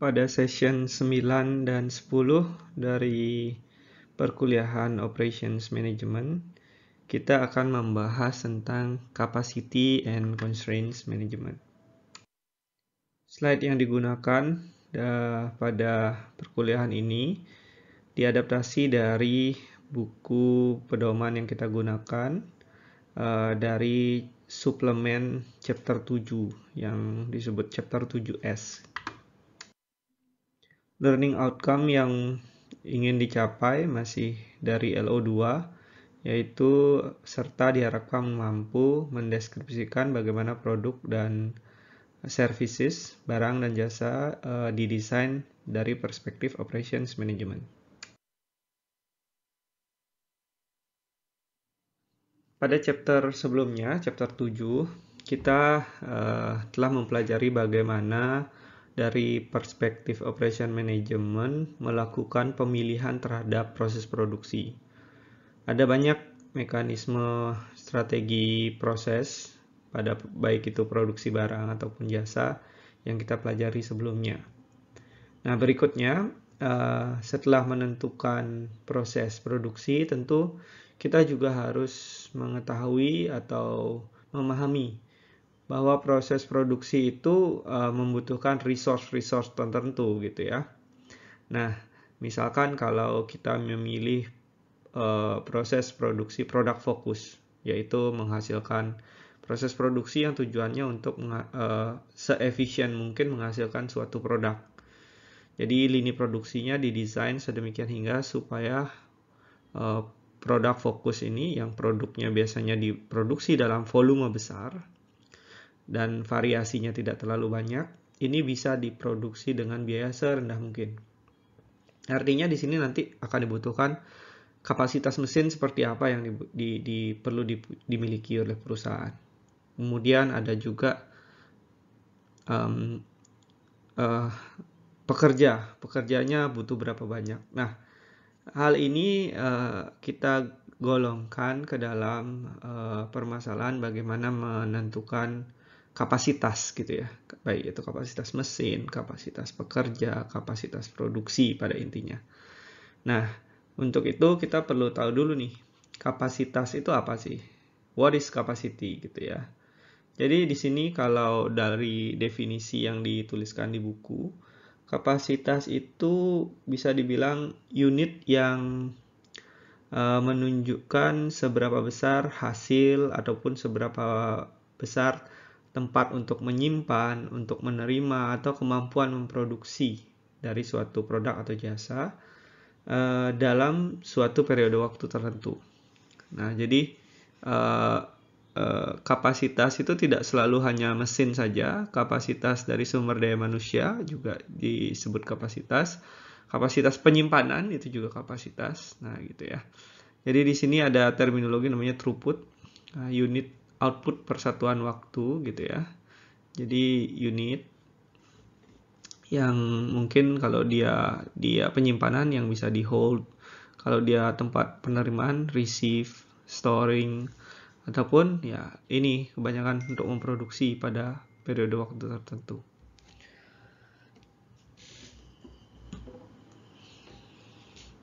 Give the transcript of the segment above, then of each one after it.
pada session 9 dan 10 dari perkuliahan Operations Management, kita akan membahas tentang Capacity and Constraints Management. Slide yang digunakan pada perkuliahan ini diadaptasi dari buku pedoman yang kita gunakan e, dari suplemen chapter 7 yang disebut chapter 7S learning outcome yang ingin dicapai masih dari LO2 yaitu serta diharapkan mampu mendeskripsikan bagaimana produk dan services, barang dan jasa uh, didesain dari perspektif operations management. Pada chapter sebelumnya, chapter 7, kita uh, telah mempelajari bagaimana dari perspektif operation management melakukan pemilihan terhadap proses produksi. Ada banyak mekanisme strategi proses pada baik itu produksi barang ataupun jasa yang kita pelajari sebelumnya. Nah, berikutnya eh, setelah menentukan proses produksi tentu kita juga harus mengetahui atau memahami bahwa proses produksi itu uh, membutuhkan resource-resource tertentu gitu ya. Nah, misalkan kalau kita memilih uh, proses produksi produk fokus, yaitu menghasilkan proses produksi yang tujuannya untuk uh, seefisien mungkin menghasilkan suatu produk. Jadi lini produksinya didesain sedemikian hingga supaya uh, produk fokus ini yang produknya biasanya diproduksi dalam volume besar dan variasinya tidak terlalu banyak, ini bisa diproduksi dengan biaya serendah mungkin. Artinya di sini nanti akan dibutuhkan kapasitas mesin seperti apa yang di, di, di, perlu di, dimiliki oleh perusahaan. Kemudian ada juga um, uh, pekerja, pekerjanya butuh berapa banyak. Nah, hal ini uh, kita golongkan ke dalam uh, permasalahan bagaimana menentukan kapasitas gitu ya baik itu kapasitas mesin kapasitas pekerja kapasitas produksi pada intinya nah untuk itu kita perlu tahu dulu nih kapasitas itu apa sih what is capacity gitu ya jadi di sini kalau dari definisi yang dituliskan di buku kapasitas itu bisa dibilang unit yang eh, menunjukkan seberapa besar hasil ataupun seberapa besar tempat untuk menyimpan, untuk menerima, atau kemampuan memproduksi dari suatu produk atau jasa e, dalam suatu periode waktu tertentu. Nah, jadi e, e, kapasitas itu tidak selalu hanya mesin saja, kapasitas dari sumber daya manusia juga disebut kapasitas, kapasitas penyimpanan itu juga kapasitas. Nah, gitu ya. Jadi di sini ada terminologi namanya throughput, unit output persatuan waktu gitu ya. Jadi unit yang mungkin kalau dia dia penyimpanan yang bisa di hold, kalau dia tempat penerimaan receive, storing ataupun ya ini kebanyakan untuk memproduksi pada periode waktu tertentu.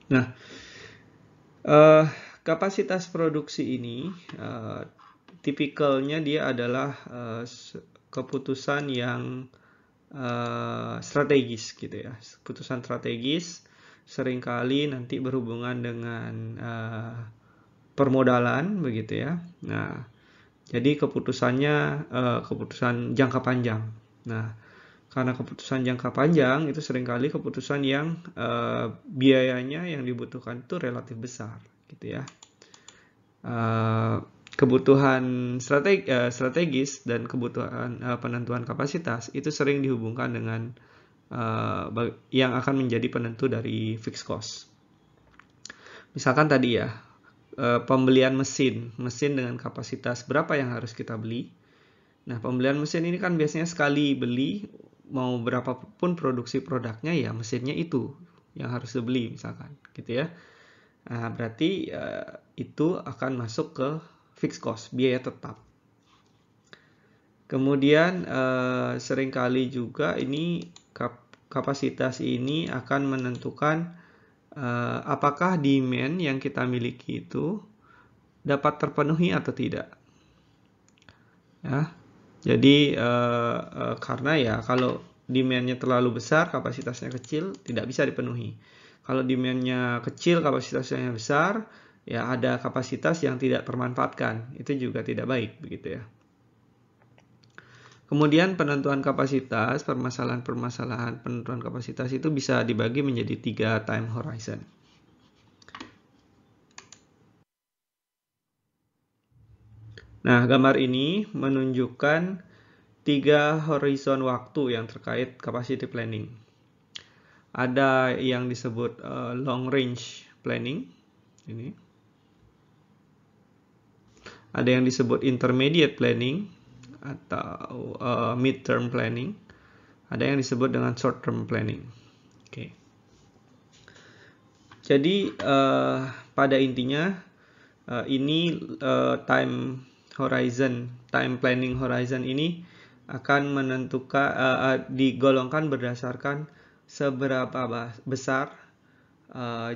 Nah, uh, kapasitas produksi ini uh, tipikalnya dia adalah uh, keputusan yang uh, strategis gitu ya. Keputusan strategis seringkali nanti berhubungan dengan uh, permodalan begitu ya. Nah, jadi keputusannya uh, keputusan jangka panjang. Nah, karena keputusan jangka panjang itu seringkali keputusan yang uh, biayanya yang dibutuhkan itu relatif besar gitu ya. Uh, kebutuhan strategi, uh, strategis dan kebutuhan uh, penentuan kapasitas itu sering dihubungkan dengan uh, yang akan menjadi penentu dari fixed cost. Misalkan tadi ya, uh, pembelian mesin, mesin dengan kapasitas berapa yang harus kita beli. Nah, pembelian mesin ini kan biasanya sekali beli mau berapapun produksi produknya ya mesinnya itu yang harus dibeli misalkan gitu ya. Nah, berarti uh, itu akan masuk ke fixed cost, biaya tetap. Kemudian eh, seringkali juga ini kapasitas ini akan menentukan eh, apakah demand yang kita miliki itu dapat terpenuhi atau tidak. Ya. Jadi eh, karena ya kalau demandnya terlalu besar, kapasitasnya kecil, tidak bisa dipenuhi. Kalau demandnya kecil, kapasitasnya besar, ya ada kapasitas yang tidak termanfaatkan itu juga tidak baik begitu ya kemudian penentuan kapasitas permasalahan-permasalahan penentuan kapasitas itu bisa dibagi menjadi tiga time horizon Nah, gambar ini menunjukkan tiga horizon waktu yang terkait capacity planning. Ada yang disebut uh, long range planning, ini ada yang disebut intermediate planning atau uh, midterm planning, ada yang disebut dengan short term planning. Oke. Okay. Jadi uh, pada intinya uh, ini uh, time horizon, time planning horizon ini akan menentukan uh, uh, digolongkan berdasarkan seberapa besar uh,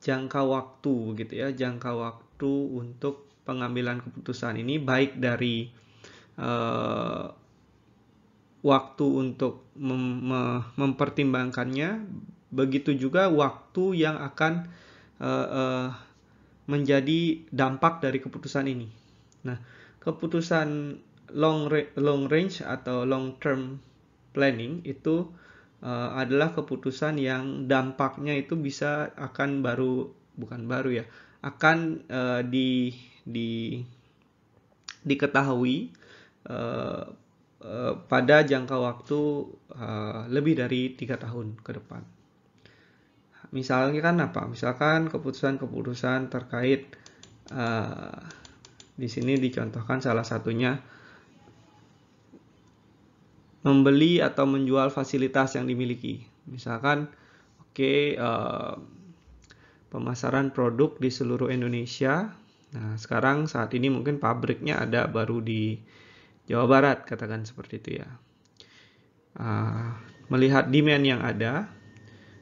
jangka waktu gitu ya, jangka waktu untuk pengambilan keputusan ini baik dari uh, waktu untuk mem mempertimbangkannya begitu juga waktu yang akan uh, uh, menjadi dampak dari keputusan ini. Nah, keputusan long long range atau long term planning itu uh, adalah keputusan yang dampaknya itu bisa akan baru bukan baru ya, akan uh, di di diketahui uh, uh, pada jangka waktu uh, lebih dari tiga tahun ke depan. Misalnya kan apa? Misalkan keputusan-keputusan terkait uh, di sini dicontohkan salah satunya membeli atau menjual fasilitas yang dimiliki. Misalkan, oke, okay, uh, pemasaran produk di seluruh Indonesia Nah, sekarang saat ini mungkin pabriknya ada baru di Jawa Barat, katakan seperti itu ya. Uh, melihat demand yang ada,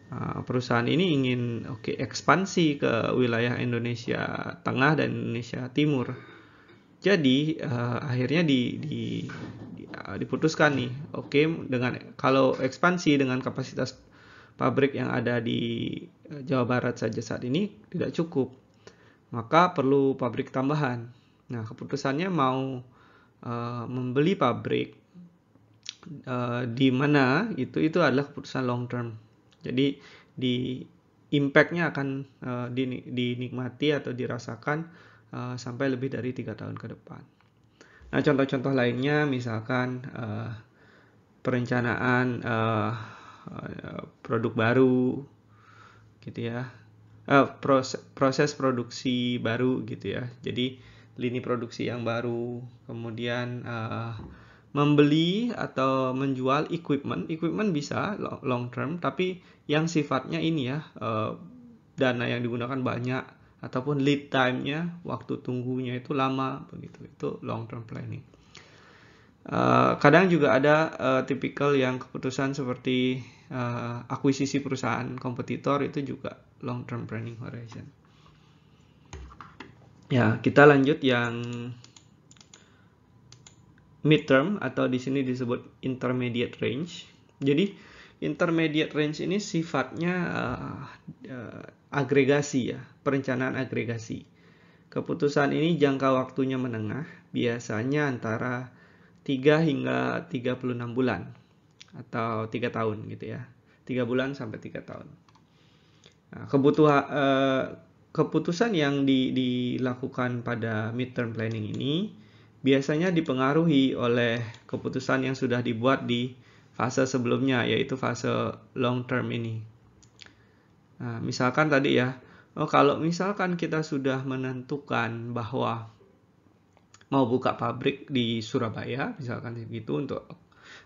uh, perusahaan ini ingin oke okay, ekspansi ke wilayah Indonesia Tengah dan Indonesia Timur. Jadi uh, akhirnya di, di, di uh, diputuskan nih, oke okay, dengan kalau ekspansi dengan kapasitas pabrik yang ada di eh, Jawa Barat saja saat ini tidak cukup maka perlu pabrik tambahan. Nah, keputusannya mau uh, membeli pabrik uh, di mana itu itu adalah keputusan long term. Jadi di impactnya akan uh, dinikmati atau dirasakan uh, sampai lebih dari tiga tahun ke depan. Nah, contoh-contoh lainnya misalkan uh, perencanaan uh, produk baru, gitu ya uh, eh, proses, proses produksi baru gitu ya. Jadi lini produksi yang baru, kemudian uh, membeli atau menjual equipment, equipment bisa long term, tapi yang sifatnya ini ya uh, dana yang digunakan banyak ataupun lead time-nya, waktu tunggunya itu lama begitu. Itu long term planning. Uh, kadang juga ada uh, tipikal yang keputusan seperti uh, akuisisi perusahaan kompetitor itu juga long term planning horizon. Ya, kita lanjut yang midterm atau di sini disebut intermediate range. Jadi intermediate range ini sifatnya uh, uh, agregasi ya, perencanaan agregasi. Keputusan ini jangka waktunya menengah, biasanya antara 3 hingga 36 bulan atau tiga tahun gitu ya tiga bulan sampai tiga tahun nah, kebutuhan uh, eh, keputusan yang di, dilakukan pada midterm planning ini biasanya dipengaruhi oleh keputusan yang sudah dibuat di fase sebelumnya yaitu fase long term ini nah, misalkan tadi ya oh kalau misalkan kita sudah menentukan bahwa mau buka pabrik di Surabaya misalkan gitu untuk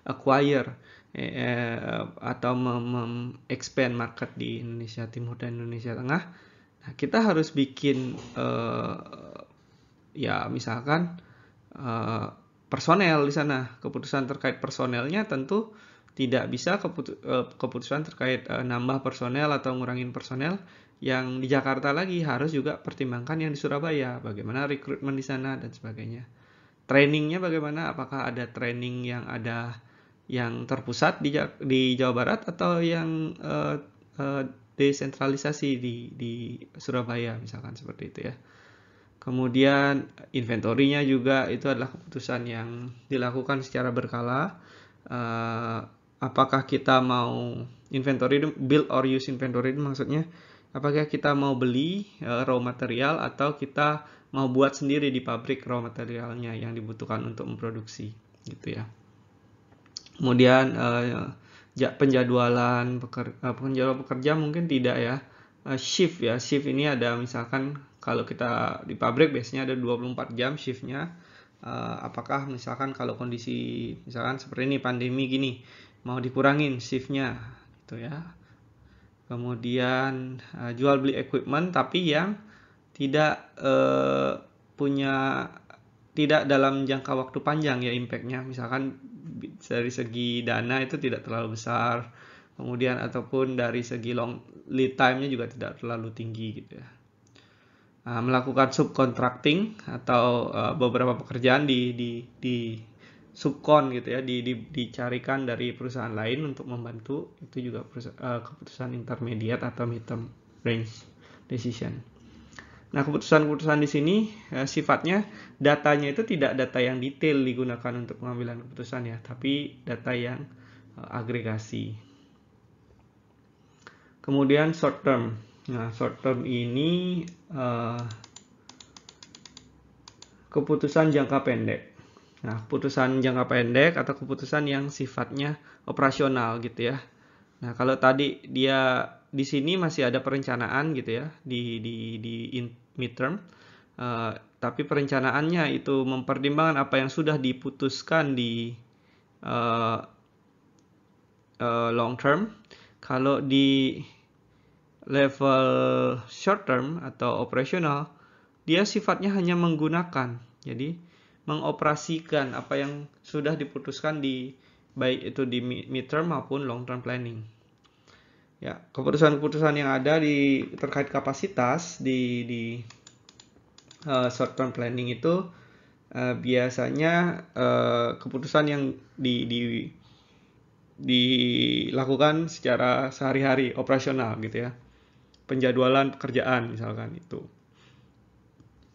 acquire eh, atau mengexpand mem market di Indonesia Timur dan Indonesia Tengah, nah, kita harus bikin eh, ya misalkan eh, personel di sana. Keputusan terkait personelnya tentu tidak bisa keputu eh, keputusan terkait eh, nambah personel atau ngurangin personel yang di Jakarta lagi harus juga pertimbangkan yang di Surabaya, bagaimana rekrutmen di sana dan sebagainya. Trainingnya bagaimana? Apakah ada training yang ada yang terpusat di, di Jawa Barat atau yang uh, uh, desentralisasi di, di Surabaya misalkan seperti itu ya. Kemudian inventorinya juga itu adalah keputusan yang dilakukan secara berkala. Uh, apakah kita mau inventory build or use inventory maksudnya apakah kita mau beli uh, raw material atau kita mau buat sendiri di pabrik raw materialnya yang dibutuhkan untuk memproduksi gitu ya kemudian uh, penjadwalan pekerja, eh, penjadwal pekerja mungkin tidak ya eh, shift ya shift ini ada misalkan kalau kita di pabrik biasanya ada 24 jam shiftnya uh, apakah misalkan kalau kondisi misalkan seperti ini pandemi gini mau dikurangin shiftnya gitu ya kemudian uh, jual beli equipment tapi yang tidak uh, punya tidak dalam jangka waktu panjang ya impactnya misalkan dari segi dana itu tidak terlalu besar kemudian ataupun dari segi long lead time-nya juga tidak terlalu tinggi gitu ya nah, melakukan subcontracting atau uh, beberapa pekerjaan di di di subkon gitu ya di, di, dicarikan dari perusahaan lain untuk membantu itu juga uh, keputusan intermediate atau midterm range decision. Nah, keputusan-keputusan di sini eh, sifatnya datanya itu tidak data yang detail digunakan untuk pengambilan keputusan ya, tapi data yang eh, agregasi. Kemudian short term. Nah, short term ini eh, keputusan jangka pendek. Nah, keputusan jangka pendek atau keputusan yang sifatnya operasional gitu ya. Nah, kalau tadi dia di sini masih ada perencanaan gitu ya di di di midterm. Uh, tapi perencanaannya itu mempertimbangkan apa yang sudah diputuskan di uh, uh, long term. Kalau di level short term atau operasional, dia sifatnya hanya menggunakan. Jadi mengoperasikan apa yang sudah diputuskan di baik itu di midterm maupun long term planning ya keputusan-keputusan yang ada di terkait kapasitas di di uh, short term planning itu uh, biasanya uh, keputusan yang di, di dilakukan secara sehari-hari operasional gitu ya penjadwalan pekerjaan misalkan itu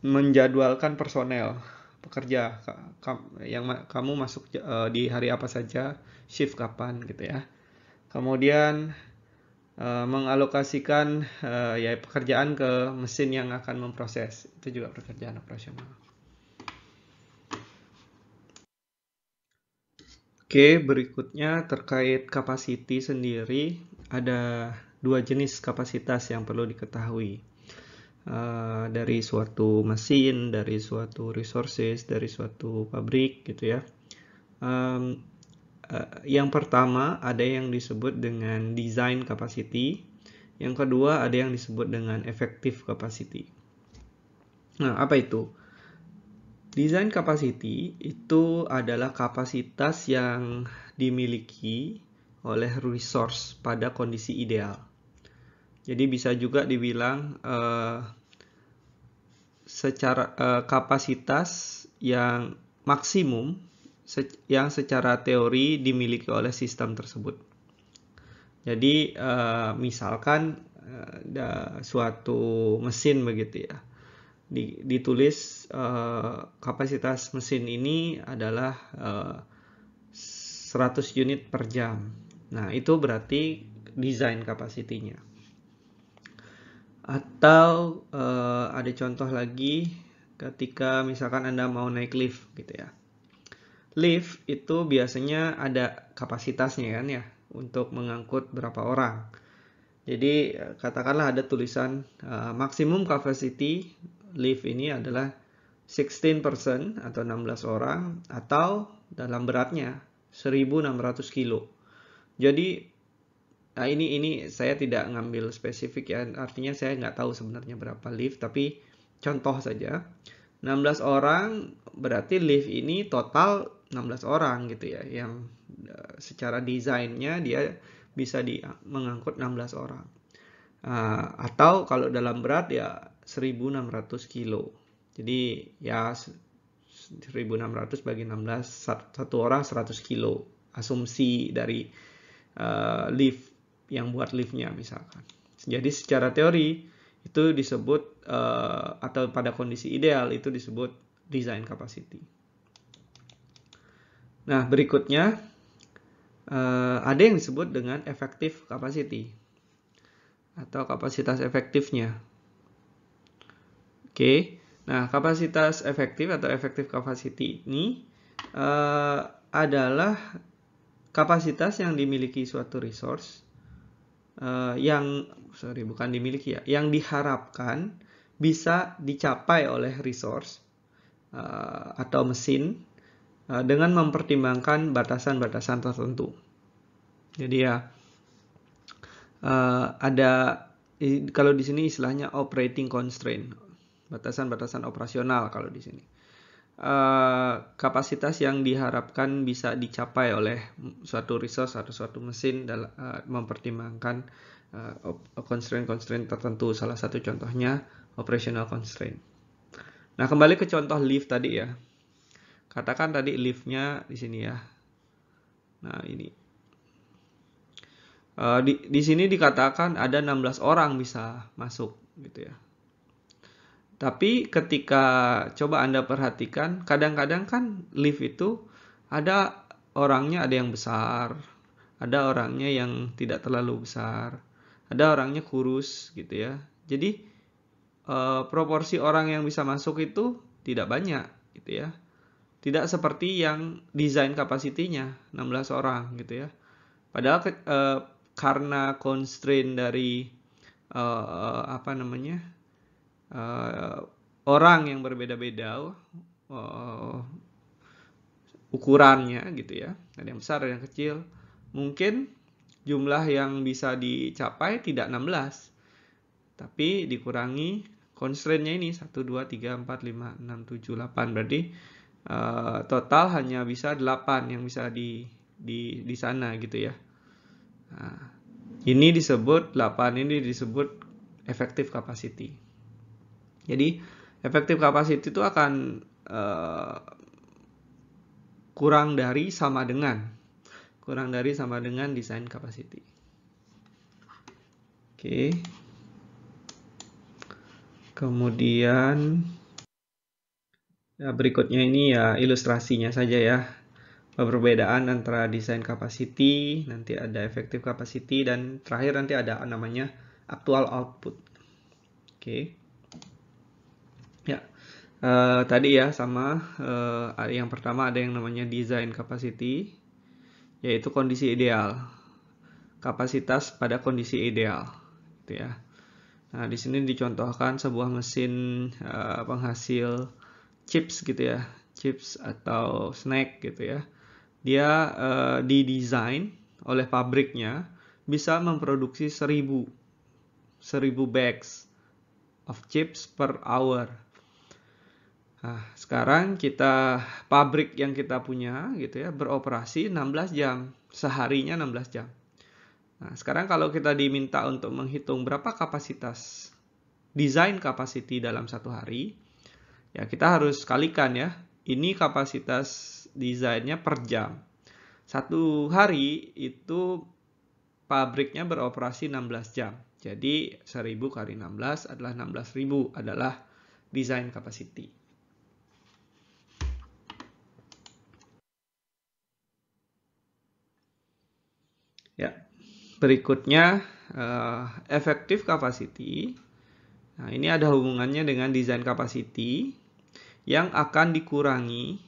menjadwalkan personel pekerja yang kamu masuk di hari apa saja shift kapan gitu ya kemudian Eh, mengalokasikan uh, ya pekerjaan ke mesin yang akan memproses. Itu juga pekerjaan operasional. Oke, berikutnya terkait kapasiti sendiri ada dua jenis kapasitas yang perlu diketahui. Uh, dari suatu mesin, dari suatu resources, dari suatu pabrik gitu ya. Um, Eh, yang pertama ada yang disebut dengan design capacity, yang kedua ada yang disebut dengan effective capacity. Nah, apa itu? Design capacity itu adalah kapasitas yang dimiliki oleh resource pada kondisi ideal. Jadi bisa juga dibilang uh, secara uh, kapasitas yang maksimum yang secara teori dimiliki oleh sistem tersebut. Jadi eh, misalkan ada eh, suatu mesin begitu ya, ditulis eh, kapasitas mesin ini adalah 100 unit per jam. Nah itu berarti desain kapasitinya. Atau ada contoh lagi ketika misalkan anda mau naik lift gitu ya lift itu biasanya ada kapasitasnya kan ya untuk mengangkut berapa orang. Jadi eh, katakanlah ada tulisan uh, maksimum capacity lift ini adalah 16 person atau 16 orang atau dalam beratnya 1600 kilo. Jadi nah ini ini saya tidak ngambil spesifik ya artinya saya nggak tahu sebenarnya berapa lift tapi contoh saja 16 orang berarti lift ini total 16 orang gitu ya yang eh, secara desainnya dia bisa di mengangkut 16 orang uh, atau kalau dalam berat ya 1600 kilo jadi ya 1600 bagi 16 satu orang 100 kilo asumsi dari uh, lift yang buat liftnya misalkan jadi secara teori itu disebut uh, atau pada kondisi ideal itu disebut design capacity Nah, berikutnya uh, ada yang disebut dengan effective capacity atau kapasitas efektifnya. Oke. Okay. Nah, kapasitas efektif atau effective capacity ini uh, adalah kapasitas yang dimiliki suatu resource uh, yang sorry bukan dimiliki ya, yang diharapkan bisa dicapai oleh resource uh, atau mesin Eh, dengan mempertimbangkan batasan-batasan tertentu. Jadi ya eh, ada kalau di sini istilahnya operating constraint, batasan-batasan operasional kalau di sini. Eh, kapasitas yang diharapkan bisa dicapai oleh suatu resource atau suatu mesin dalam mempertimbangkan constraint-constraint tertentu. Salah satu contohnya operational constraint. Nah, kembali ke contoh lift tadi ya katakan tadi liftnya di sini ya. Nah, ini. E, di, di sini dikatakan ada 16 orang bisa masuk gitu ya. Tapi ketika coba Anda perhatikan, kadang-kadang kan lift itu ada orangnya ada yang besar, ada orangnya yang tidak terlalu besar, ada orangnya kurus gitu ya. Jadi e, proporsi orang yang bisa masuk itu tidak banyak gitu ya. Tidak seperti yang desain kapasitinya 16 orang gitu ya. Padahal uh, karena constraint dari uh, apa namanya? uh, orang yang berbeda-beda ukurannya gitu ya. Ada yang besar, ada yang kecil. Mungkin jumlah yang bisa dicapai tidak 16. Tapi dikurangi constraintnya ini 1 2 3 4 5 6 7 8 berarti Eh, total hanya bisa 8 yang bisa di di di sana gitu ya. Nah, ini disebut 8 ini disebut effective capacity. Jadi effective capacity itu akan uh, kurang dari sama dengan kurang dari sama dengan design capacity. Oke. Okay. Kemudian Ya, berikutnya ini ya ilustrasinya saja ya. Perbedaan antara desain capacity, nanti ada efektif capacity, dan terakhir nanti ada namanya actual output. Oke. Okay. Ya, uh, tadi ya sama uh, yang pertama ada yang namanya design capacity, yaitu kondisi ideal. Kapasitas pada kondisi ideal. Gitu ya. Nah, di sini dicontohkan sebuah mesin uh, penghasil chips gitu ya chips atau snack gitu ya dia uh, didesain oleh pabriknya bisa memproduksi 1000 1000 bags of chips per hour. Nah, sekarang kita pabrik yang kita punya gitu ya beroperasi 16 jam, seharinya 16 jam. Nah, sekarang kalau kita diminta untuk menghitung berapa kapasitas desain capacity dalam satu hari, ya kita harus kalikan ya ini kapasitas desainnya per jam satu hari itu pabriknya beroperasi 16 jam jadi 1000 kali 16 adalah 16.000 adalah design capacity ya berikutnya uh, eh, effective capacity nah ini ada hubungannya dengan design capacity yang akan dikurangi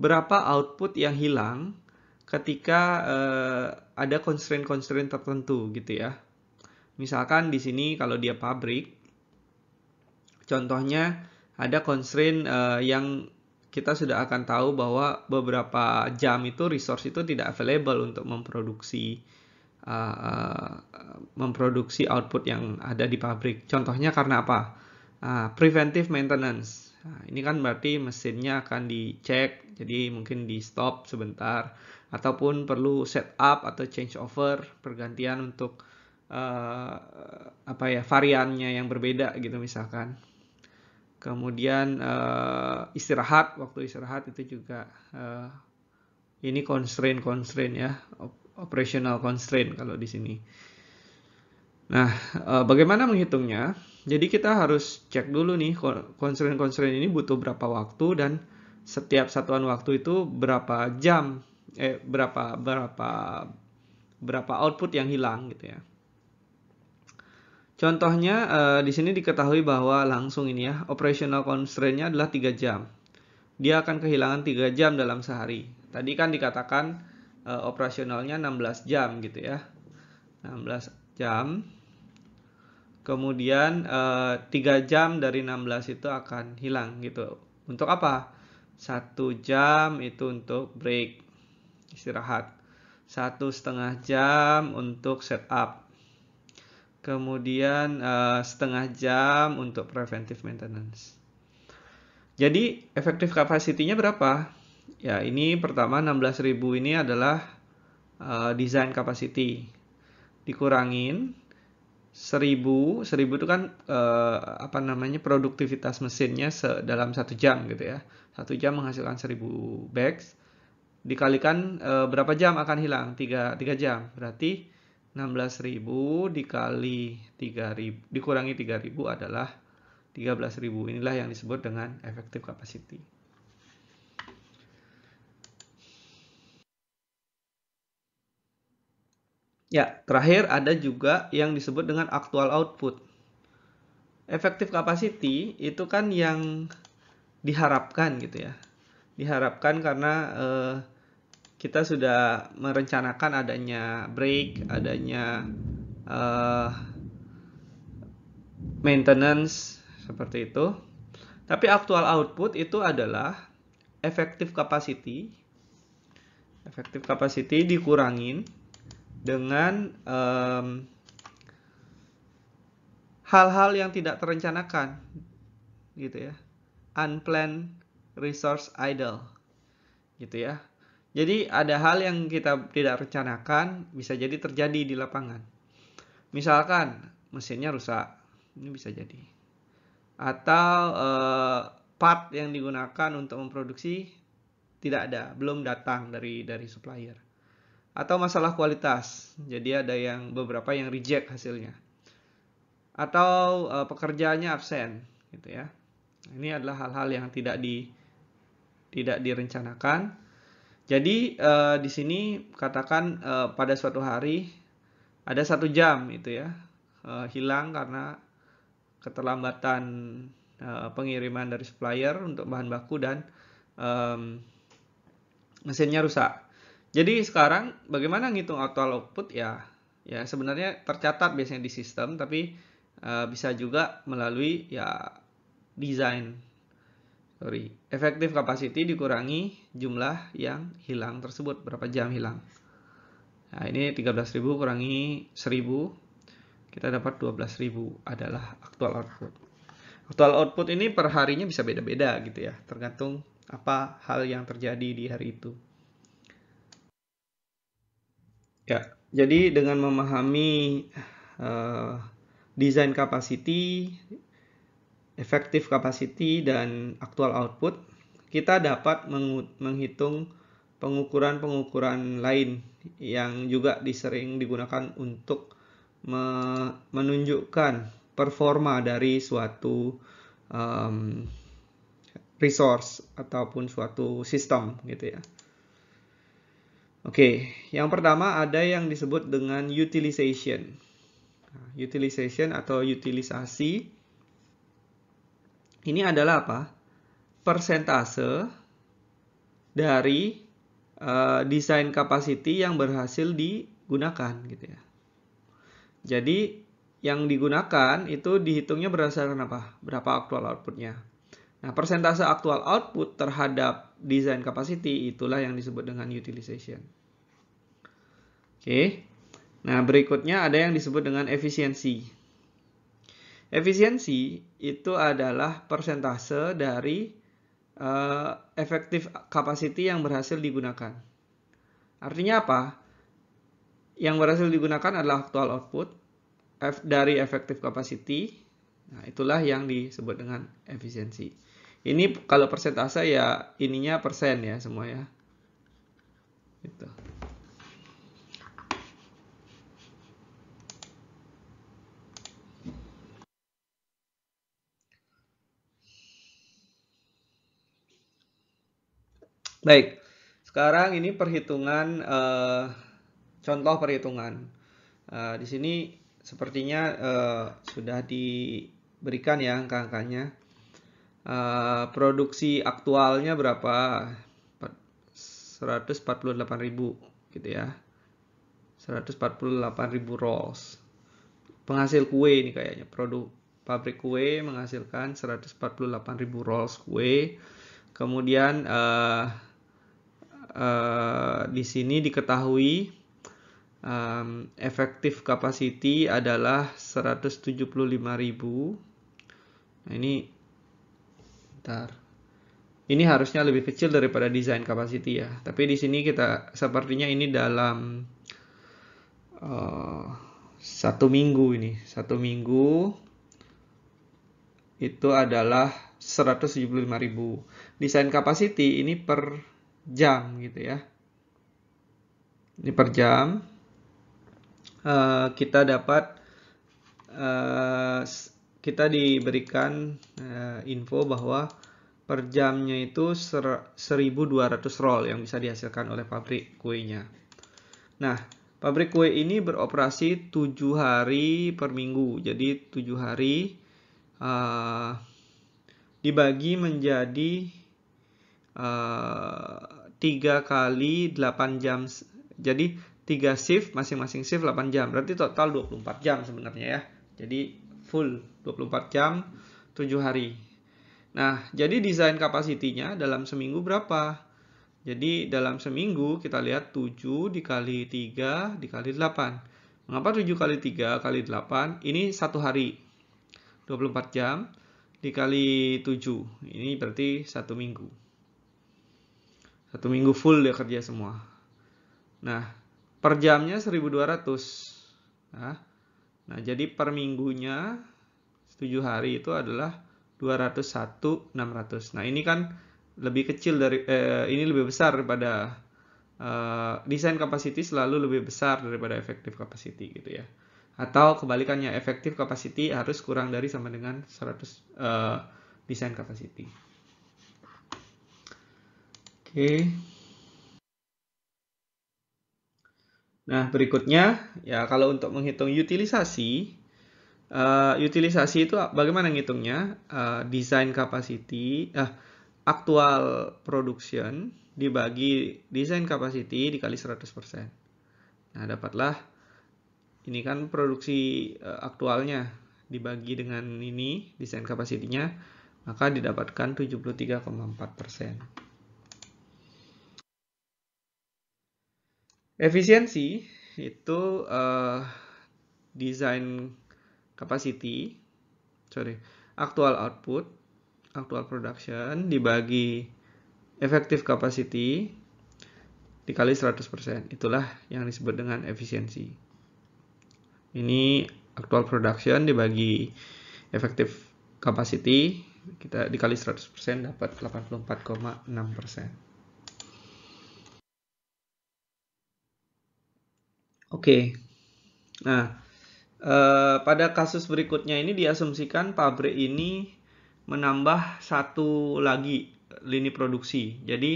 berapa output yang hilang ketika uh, ada constraint-constraint tertentu gitu ya. Misalkan di sini kalau dia pabrik, contohnya ada constraint uh, yang kita sudah akan tahu bahwa beberapa jam itu resource itu tidak available untuk memproduksi uh, memproduksi output yang ada di pabrik. Contohnya karena apa? Uh, preventive maintenance Nah, ini kan berarti mesinnya akan dicek, jadi mungkin di stop sebentar, ataupun perlu setup atau change over pergantian untuk uh, apa ya variannya yang berbeda gitu misalkan. Kemudian uh, istirahat, waktu istirahat itu juga uh, ini constraint constraint ya, operational constraint kalau di sini. Nah, bagaimana menghitungnya? Jadi kita harus cek dulu nih constraint-constraint ini butuh berapa waktu dan setiap satuan waktu itu berapa jam eh berapa berapa berapa output yang hilang gitu ya. Contohnya eh, di sini diketahui bahwa langsung ini ya operational constraint-nya adalah 3 jam. Dia akan kehilangan 3 jam dalam sehari. Tadi kan dikatakan eh, operasionalnya 16 jam gitu ya. 16 jam kemudian eh, tiga jam dari 16 itu akan hilang gitu untuk apa satu jam itu untuk break istirahat satu setengah jam untuk setup kemudian uh, setengah jam untuk preventive maintenance. Jadi efektif kapasitinya berapa? Ya ini pertama 16.000 ini adalah uh, eh, design capacity dikurangin seribu seribu itu kan eh, apa namanya produktivitas mesinnya dalam satu jam gitu ya satu jam menghasilkan seribu bags dikalikan eh, berapa jam akan hilang tiga tiga jam berarti 16.000 dikali 3000 dikurangi 3000 adalah 13.000 inilah yang disebut dengan efektif capacity Ya, terakhir ada juga yang disebut dengan actual output. Effective capacity itu kan yang diharapkan gitu ya. Diharapkan karena eh, kita sudah merencanakan adanya break, adanya eh, maintenance seperti itu. Tapi actual output itu adalah effective capacity effective capacity dikurangin dengan hal-hal um, yang tidak terencanakan gitu ya unplanned resource idle gitu ya jadi ada hal yang kita tidak rencanakan bisa jadi terjadi di lapangan misalkan mesinnya rusak ini bisa jadi atau uh, part yang digunakan untuk memproduksi tidak ada belum datang dari dari supplier atau masalah kualitas. Jadi ada yang beberapa yang reject hasilnya. Atau e, pekerjaannya absen gitu ya. Ini adalah hal-hal yang tidak di tidak direncanakan. Jadi e, di sini katakan e, pada suatu hari ada satu jam itu ya e, hilang karena keterlambatan e, pengiriman dari supplier untuk bahan baku dan e, mesinnya rusak jadi sekarang bagaimana ngitung actual output ya? Ya sebenarnya tercatat biasanya di sistem tapi uh, bisa juga melalui ya design Sorry, efektif capacity dikurangi jumlah yang hilang tersebut berapa jam hilang. Nah, ini 13.000 kurangi 1.000 kita dapat 12.000 adalah actual output. Actual output ini perharinya bisa beda-beda gitu ya, tergantung apa hal yang terjadi di hari itu. Ya, jadi dengan memahami uh, eh, design capacity, effective capacity, dan actual output, kita dapat menghitung pengukuran-pengukuran lain yang juga disering digunakan untuk me menunjukkan performa dari suatu um, resource ataupun suatu sistem gitu ya. Oke, yang pertama ada yang disebut dengan utilization. Nah, utilization atau utilisasi ini adalah apa? Persentase dari uh, desain capacity yang berhasil digunakan gitu ya. Jadi yang digunakan itu dihitungnya berdasarkan apa? Berapa aktual outputnya. Nah, persentase aktual output terhadap design capacity itulah yang disebut dengan utilization. Oke. Nah, berikutnya ada yang disebut dengan efisiensi. Efisiensi itu adalah persentase dari uh, efektif capacity yang berhasil digunakan. Artinya apa? Yang berhasil digunakan adalah actual output F dari efektif capacity. Nah, itulah yang disebut dengan efisiensi. Ini kalau persentase ya ininya persen ya semua ya. Gitu. Baik, sekarang ini perhitungan eh, contoh perhitungan. Eh, di sini sepertinya eh, sudah diberikan ya angka-angkanya. Eh, produksi aktualnya berapa? 148.000 gitu ya. 148.000 rolls. Penghasil kue ini kayaknya produk pabrik kue menghasilkan 148.000 rolls kue. Kemudian eh, Eh, di sini diketahui um, efektif capacity adalah 175.000. Nah, ini bentar. Ini harusnya lebih kecil daripada desain capacity ya. Tapi di sini kita sepertinya ini dalam uh, satu minggu ini. Satu minggu itu adalah 175.000. Design capacity ini per jam gitu ya. Ini per jam. Uh, kita dapat uh, kita diberikan uh, info bahwa per jamnya itu 1200 roll yang bisa dihasilkan oleh pabrik kuenya. Nah, pabrik kue ini beroperasi 7 hari per minggu. Jadi 7 hari uh, dibagi menjadi 3 kali 8 jam. Jadi 3 shift, masing-masing shift 8 jam. Berarti total 24 jam sebenarnya ya. Jadi full 24 jam 7 hari. Nah, jadi desain kapasitinya dalam seminggu berapa? Jadi dalam seminggu kita lihat 7 dikali 3 dikali 8. Mengapa 7 kali 3 kali 8? Ini satu hari. 24 jam dikali 7. Ini berarti satu minggu satu minggu full dia kerja semua nah per jamnya 1200 nah, nah jadi per minggunya 7 hari itu adalah 201 600 nah ini kan lebih kecil dari eh, ini lebih besar daripada eh, desain capacity selalu lebih besar daripada efektif capacity gitu ya. Atau kebalikannya efektif capacity harus kurang dari sama dengan 100 eh, desain capacity. Oke. Nah, berikutnya ya kalau untuk menghitung utilisasi uh, utilisasi itu bagaimana ngitungnya? Uh, eh, design capacity uh, actual production dibagi design capacity dikali 100%. Nah, dapatlah ini kan produksi uh, aktualnya dibagi dengan ini design capacity-nya maka didapatkan 73,4%. Efisiensi itu uh, eh, design capacity, sorry, actual output, actual production dibagi effective capacity dikali 100%. Itulah yang disebut dengan efisiensi. Ini actual production dibagi effective capacity kita dikali 100% dapat 84,6%. Oke. Nah, eh, pada kasus berikutnya ini diasumsikan pabrik ini menambah satu lagi lini produksi. Jadi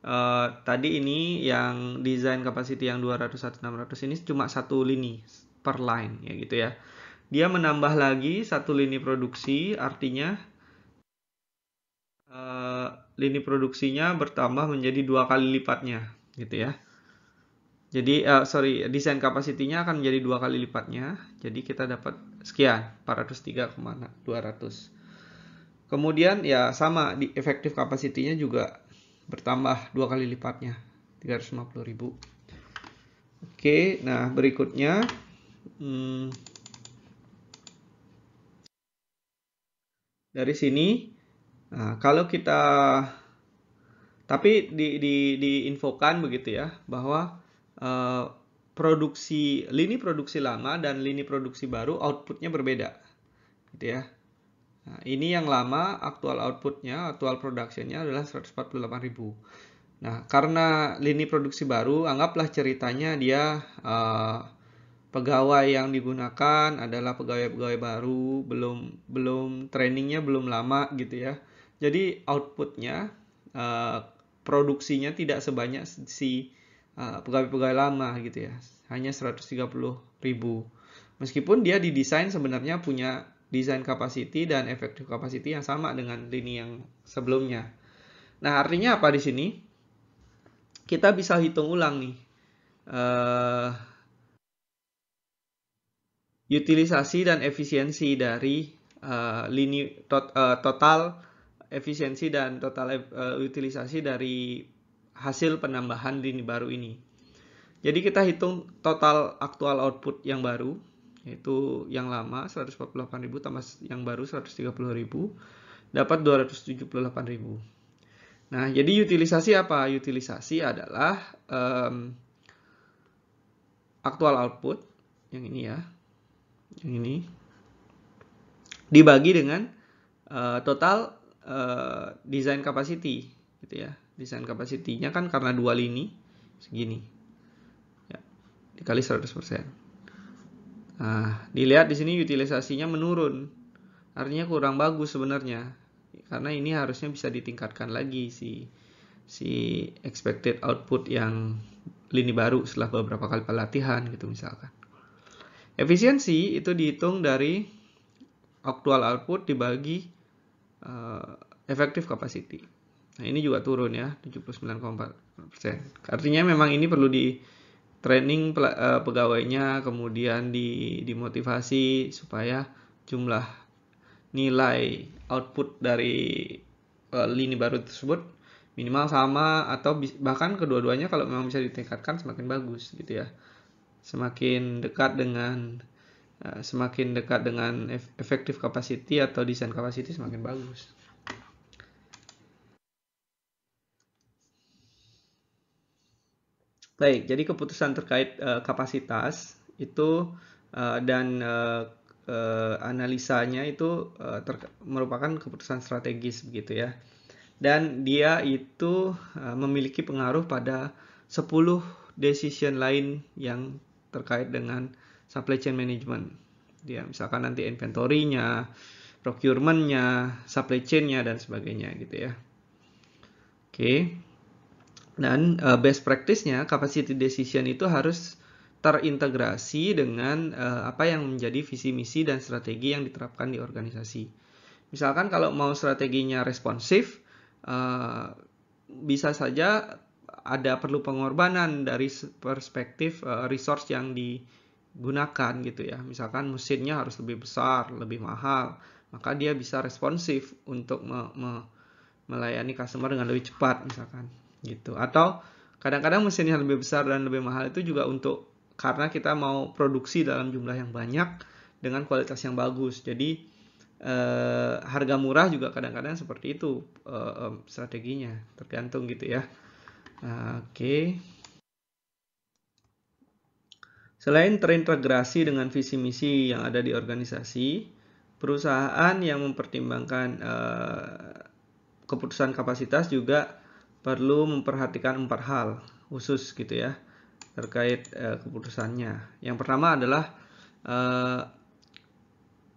eh, tadi ini yang desain kapasiti yang 200 600 ini cuma satu lini per line ya gitu ya. Dia menambah lagi satu lini produksi artinya eh, lini produksinya bertambah menjadi dua kali lipatnya gitu ya. Jadi uh, sorry, desain kapasitinya akan menjadi dua kali lipatnya. Jadi kita dapat sekian, 403,200. Kemudian ya sama di efektif kapasitinya juga bertambah dua kali lipatnya, 350.000. Oke, nah berikutnya hmm, dari sini nah, kalau kita tapi di, di diinfokan begitu ya bahwa Eh, produksi lini produksi lama dan lini produksi baru outputnya berbeda gitu ya nah, ini yang lama aktual outputnya aktual productionnya adalah 148.000 nah karena lini produksi baru anggaplah ceritanya dia uh, pegawai yang digunakan adalah pegawai-pegawai baru belum belum trainingnya belum lama gitu ya jadi outputnya uh, produksinya tidak sebanyak si Eh, pegawai-pegawai lama gitu ya hanya 130 ribu meskipun dia didesain sebenarnya punya desain capacity dan effective capacity yang sama dengan lini yang sebelumnya nah artinya apa di sini kita bisa hitung ulang nih uh, utilisasi dan efisiensi dari uh, lini tot, uh, total efisiensi dan total uh, utilisasi dari hasil penambahan lini baru ini. Jadi kita hitung total aktual output yang baru, yaitu yang lama 148.000 tambah yang baru 130.000 dapat 278.000. Nah, jadi utilisasi apa? Utilisasi adalah um, aktual output yang ini ya. Yang ini dibagi dengan uh, total uh, eh, design capacity gitu ya desain kapasitinya kan karena dua lini segini ya, dikali 100% nah dilihat di sini utilisasinya menurun artinya kurang bagus sebenarnya karena ini harusnya bisa ditingkatkan lagi si si expected output yang lini baru setelah beberapa kali pelatihan gitu misalkan efisiensi itu dihitung dari actual output dibagi uh, effective capacity Nah ini juga turun ya 79,4%. Artinya memang ini perlu di training eh, pegawainya kemudian di dimotivasi supaya jumlah nilai output dari eh, lini baru tersebut minimal sama atau bahkan kedua-duanya kalau memang bisa ditingkatkan semakin bagus gitu ya. Semakin dekat dengan eh, semakin dekat dengan efektif capacity atau desain capacity semakin bagus. Baik, jadi keputusan terkait uh, kapasitas itu uh, dan uh, uh, analisanya itu uh, merupakan keputusan strategis begitu ya. Dan dia itu uh, memiliki pengaruh pada 10 decision lain yang terkait dengan supply chain management. Ya, misalkan nanti inventory-nya, procurement-nya, supply chain-nya dan sebagainya gitu ya. Oke. Okay. Dan uh, best practice-nya capacity decision itu harus terintegrasi dengan uh, apa yang menjadi visi misi dan strategi yang diterapkan di organisasi. Misalkan kalau mau strateginya responsif, uh, eh, bisa saja ada perlu pengorbanan dari perspektif uh, resource yang digunakan gitu ya. Misalkan mesinnya harus lebih besar, lebih mahal, maka dia bisa responsif untuk me me melayani customer dengan lebih cepat misalkan gitu atau kadang-kadang mesin yang lebih besar dan lebih mahal itu juga untuk karena kita mau produksi dalam jumlah yang banyak dengan kualitas yang bagus jadi eh, harga murah juga kadang-kadang seperti itu eh, strateginya tergantung gitu ya oke okay. Selain terintegrasi dengan visi misi yang ada di organisasi, perusahaan yang mempertimbangkan eh, keputusan kapasitas juga perlu memperhatikan empat hal khusus gitu ya terkait e, keputusannya. Yang pertama adalah e,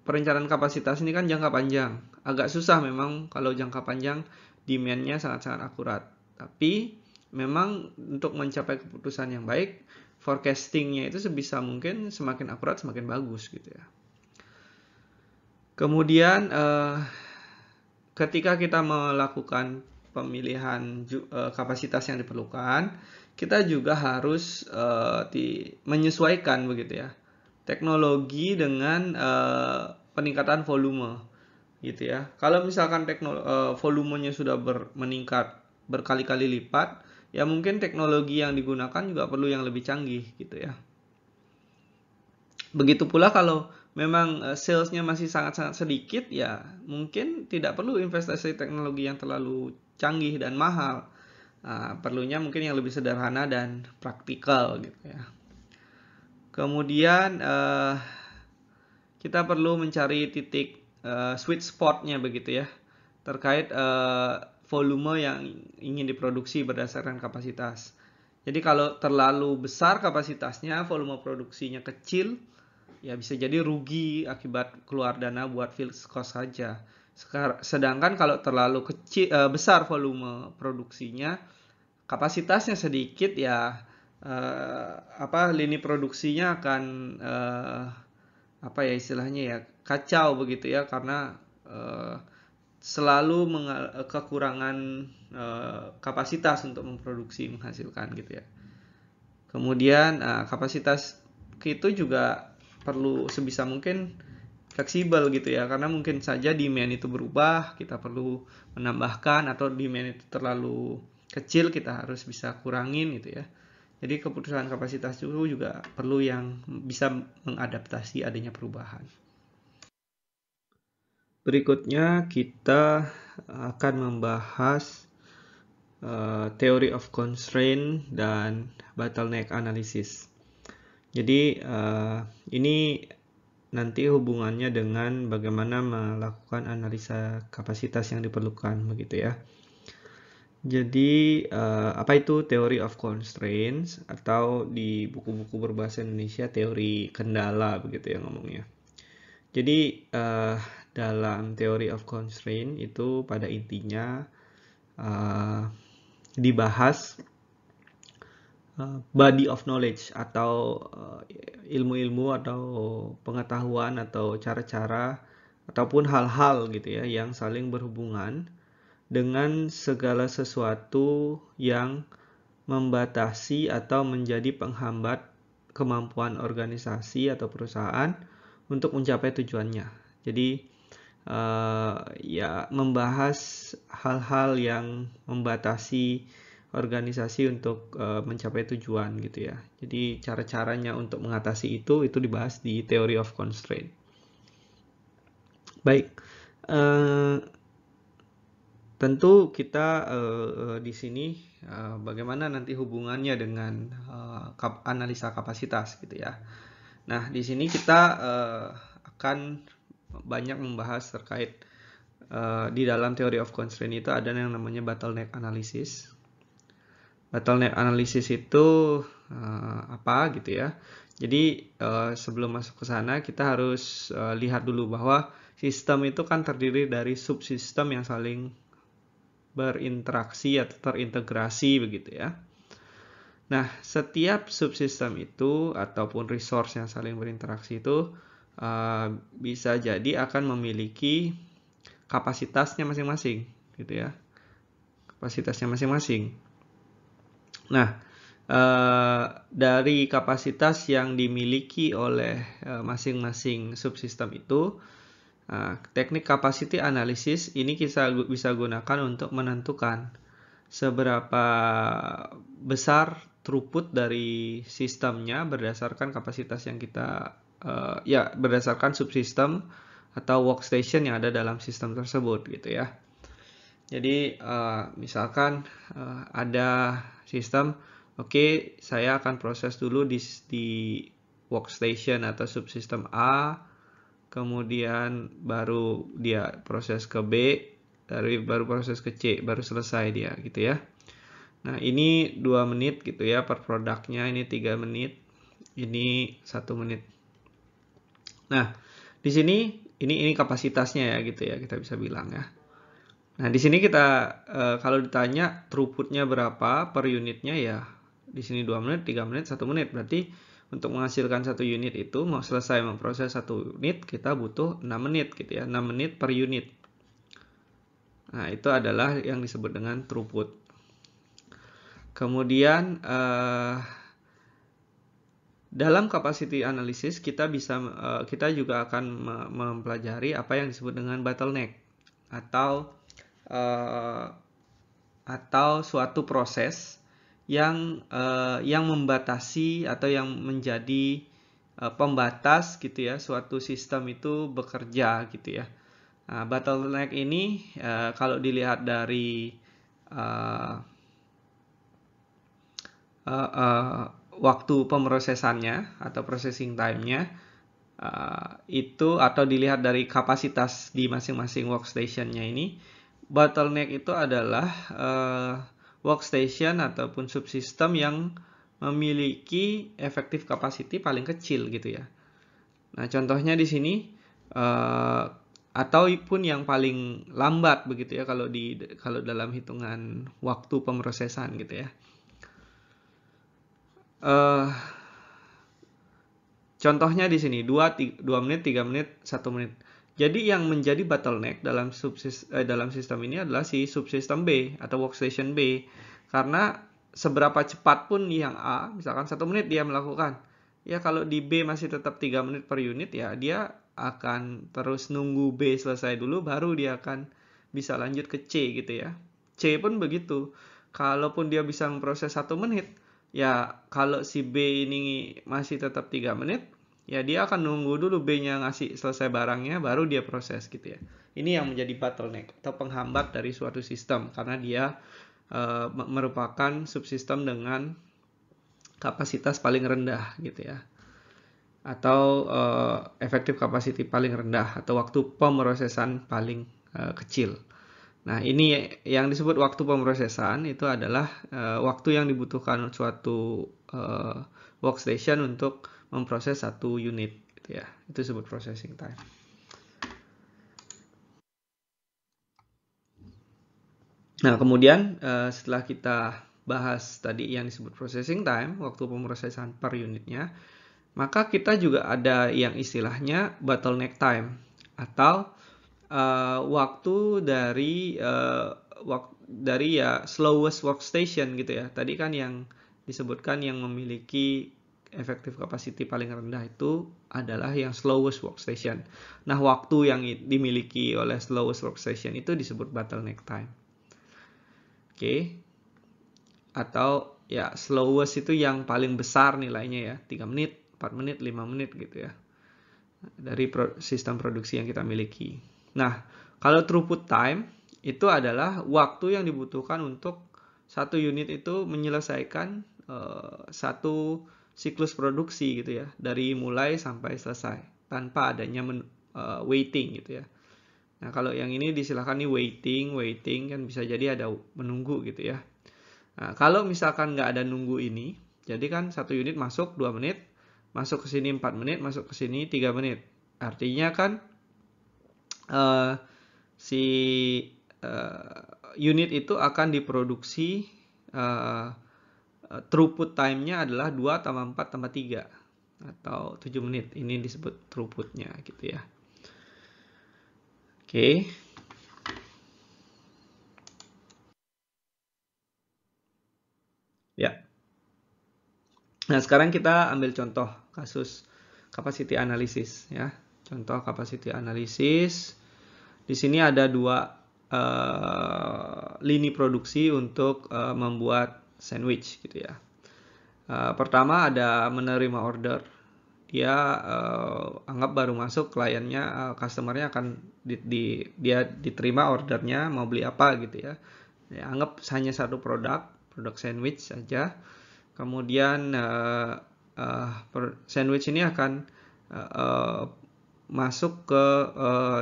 perencanaan kapasitas ini kan jangka panjang. Agak susah memang kalau jangka panjang demandnya sangat-sangat akurat. Tapi memang untuk mencapai keputusan yang baik, forecastingnya itu sebisa mungkin semakin akurat semakin bagus gitu ya. Kemudian e, ketika kita melakukan pemilihan eh, kapasitas yang diperlukan, kita juga harus uh, di, menyesuaikan begitu ya teknologi dengan uh, peningkatan volume gitu ya. Kalau misalkan teknolo- uh, volumenya sudah ber, meningkat berkali-kali lipat, ya mungkin teknologi yang digunakan juga perlu yang lebih canggih gitu ya. Begitu pula kalau memang salesnya masih sangat-sangat sedikit ya mungkin tidak perlu investasi teknologi yang terlalu canggih dan mahal. Uh, perlunya mungkin yang lebih sederhana dan praktikal gitu ya. Kemudian uh, kita perlu mencari titik uh, sweet spotnya begitu ya terkait uh, volume yang ingin diproduksi berdasarkan kapasitas. Jadi kalau terlalu besar kapasitasnya, volume produksinya kecil, ya bisa jadi rugi akibat keluar dana buat fixed cost saja. Sedangkan kalau terlalu kecil uh, besar volume produksinya, kapasitasnya sedikit ya uh, apa lini produksinya akan uh, apa ya istilahnya ya kacau begitu ya karena uh, selalu kekurangan uh, kapasitas untuk memproduksi menghasilkan gitu ya. Kemudian uh, kapasitas itu juga perlu sebisa mungkin fleksibel gitu ya karena mungkin saja demand itu berubah kita perlu menambahkan atau demand itu terlalu kecil kita harus bisa kurangin gitu ya jadi keputusan kapasitas itu juga perlu yang bisa mengadaptasi adanya perubahan berikutnya kita akan membahas uh, eh, theory of constraint dan bottleneck analysis jadi uh, ini nanti hubungannya dengan bagaimana melakukan analisa kapasitas yang diperlukan begitu ya. Jadi uh, apa itu teori of constraints atau di buku-buku berbahasa Indonesia teori kendala begitu ya ngomongnya. Jadi uh, dalam teori of constraint itu pada intinya uh, dibahas Eh, body of knowledge atau eh, ilmu-ilmu atau pengetahuan atau cara-cara ataupun hal-hal gitu ya yang saling berhubungan dengan segala sesuatu yang membatasi atau menjadi penghambat kemampuan organisasi atau perusahaan untuk mencapai tujuannya. Jadi uh, ya membahas hal-hal yang membatasi organisasi untuk uh, mencapai tujuan gitu ya. Jadi cara-caranya untuk mengatasi itu itu dibahas di Theory of Constraint. Baik, uh, tentu kita uh, di sini uh, bagaimana nanti hubungannya dengan uh, kap analisa kapasitas gitu ya. Nah di sini kita uh, akan banyak membahas terkait uh, di dalam Theory of constraint itu ada yang namanya bottleneck analysis bottleneck analysis itu uh, apa gitu ya. Jadi uh, sebelum masuk ke sana kita harus uh, lihat dulu bahwa sistem itu kan terdiri dari subsistem yang saling berinteraksi atau terintegrasi begitu ya. Nah, setiap subsistem itu ataupun resource yang saling berinteraksi itu uh, bisa jadi akan memiliki kapasitasnya masing-masing, gitu ya. Kapasitasnya masing-masing. Nah, eh, dari kapasitas yang dimiliki oleh eh, masing-masing subsistem itu, eh, teknik capacity analysis ini kita bisa gunakan untuk menentukan seberapa besar throughput dari sistemnya berdasarkan kapasitas yang kita ya berdasarkan subsistem atau workstation yang ada dalam sistem tersebut gitu ya. Jadi misalkan ada sistem oke okay, saya akan proses dulu di, di workstation atau subsistem A kemudian baru dia proses ke B dari baru proses ke C baru selesai dia gitu ya Nah ini dua menit gitu ya per produknya ini tiga menit ini satu menit Nah di sini ini ini kapasitasnya ya gitu ya kita bisa bilang ya Nah, di sini kita e, kalau ditanya throughputnya berapa per unitnya ya di sini 2 menit, 3 menit, 1 menit. Berarti untuk menghasilkan satu unit itu mau selesai memproses satu unit kita butuh 6 menit gitu ya, 6 menit per unit. Nah, itu adalah yang disebut dengan throughput. Kemudian e, dalam capacity analysis kita bisa e, kita juga akan mempelajari apa yang disebut dengan bottleneck atau uh, atau suatu proses yang uh, yang membatasi atau yang menjadi uh, pembatas gitu ya suatu sistem itu bekerja gitu ya. Nah, bottleneck ini uh, kalau dilihat dari uh, uh, uh, waktu pemrosesannya atau processing time-nya uh, itu atau dilihat dari kapasitas di masing-masing workstation-nya ini bottleneck itu adalah uh, workstation ataupun subsistem yang memiliki efektif capacity paling kecil gitu ya. Nah, contohnya di sini uh, ataupun yang paling lambat begitu ya kalau di kalau dalam hitungan waktu pemrosesan gitu ya. Uh, contohnya di sini 2 2 menit, 3 menit, 1 menit. Jadi yang menjadi bottleneck dalam subsistem, eh, dalam sistem ini adalah si subsistem B atau workstation B. Karena seberapa cepat pun yang A, misalkan satu menit dia melakukan, ya kalau di B masih tetap tiga menit per unit ya dia akan terus nunggu B selesai dulu baru dia akan bisa lanjut ke C gitu ya. C pun begitu. Kalaupun dia bisa memproses satu menit, ya kalau si B ini masih tetap tiga menit, ya dia akan nunggu dulu B-nya ngasih selesai barangnya baru dia proses gitu ya. Ini yang menjadi bottleneck atau penghambat dari suatu sistem karena dia e, merupakan subsistem dengan kapasitas paling rendah gitu ya. Atau e, efektif kapasiti paling rendah atau waktu pemrosesan paling e, kecil. Nah, ini yang disebut waktu pemrosesan itu adalah e, waktu yang dibutuhkan suatu e, workstation untuk memproses satu unit gitu ya itu disebut processing time nah kemudian uh, setelah kita bahas tadi yang disebut processing time waktu pemrosesan per unitnya maka kita juga ada yang istilahnya bottleneck time atau uh, waktu dari uh, wak dari ya slowest workstation gitu ya. Tadi kan yang disebutkan yang memiliki efektif capacity paling rendah itu adalah yang slowest workstation. Nah, waktu yang dimiliki oleh slowest workstation itu disebut bottleneck time. Oke. Okay. Atau ya slowest itu yang paling besar nilainya ya, 3 menit, 4 menit, 5 menit gitu ya. Dari pro sistem produksi yang kita miliki. Nah, kalau throughput time itu adalah waktu yang dibutuhkan untuk satu unit itu menyelesaikan uh, satu siklus produksi gitu ya dari mulai sampai selesai tanpa adanya men, uh, waiting gitu ya. Nah kalau yang ini disilahkan nih waiting, waiting kan bisa jadi ada menunggu gitu ya. Nah, kalau misalkan nggak ada nunggu ini, jadi kan satu unit masuk dua menit, masuk ke sini 4 menit, masuk ke sini 3 menit. Artinya kan uh, si uh, unit itu akan diproduksi uh, Eh, throughput time-nya adalah 2 tambah 4 tambah 3 atau 7 menit. Ini disebut throughput-nya gitu ya. Oke. Okay. Ya. Nah, sekarang kita ambil contoh kasus capacity analysis ya. Contoh capacity analysis. Di sini ada dua uh, lini produksi untuk uh, membuat sandwich gitu ya. Uh, pertama ada menerima order. Dia uh, anggap baru masuk kliennya, uh, customernya akan di, di, dia diterima ordernya mau beli apa gitu ya. ya anggap hanya satu produk, produk sandwich saja. Kemudian uh, uh, sandwich ini akan uh, uh, masuk ke uh,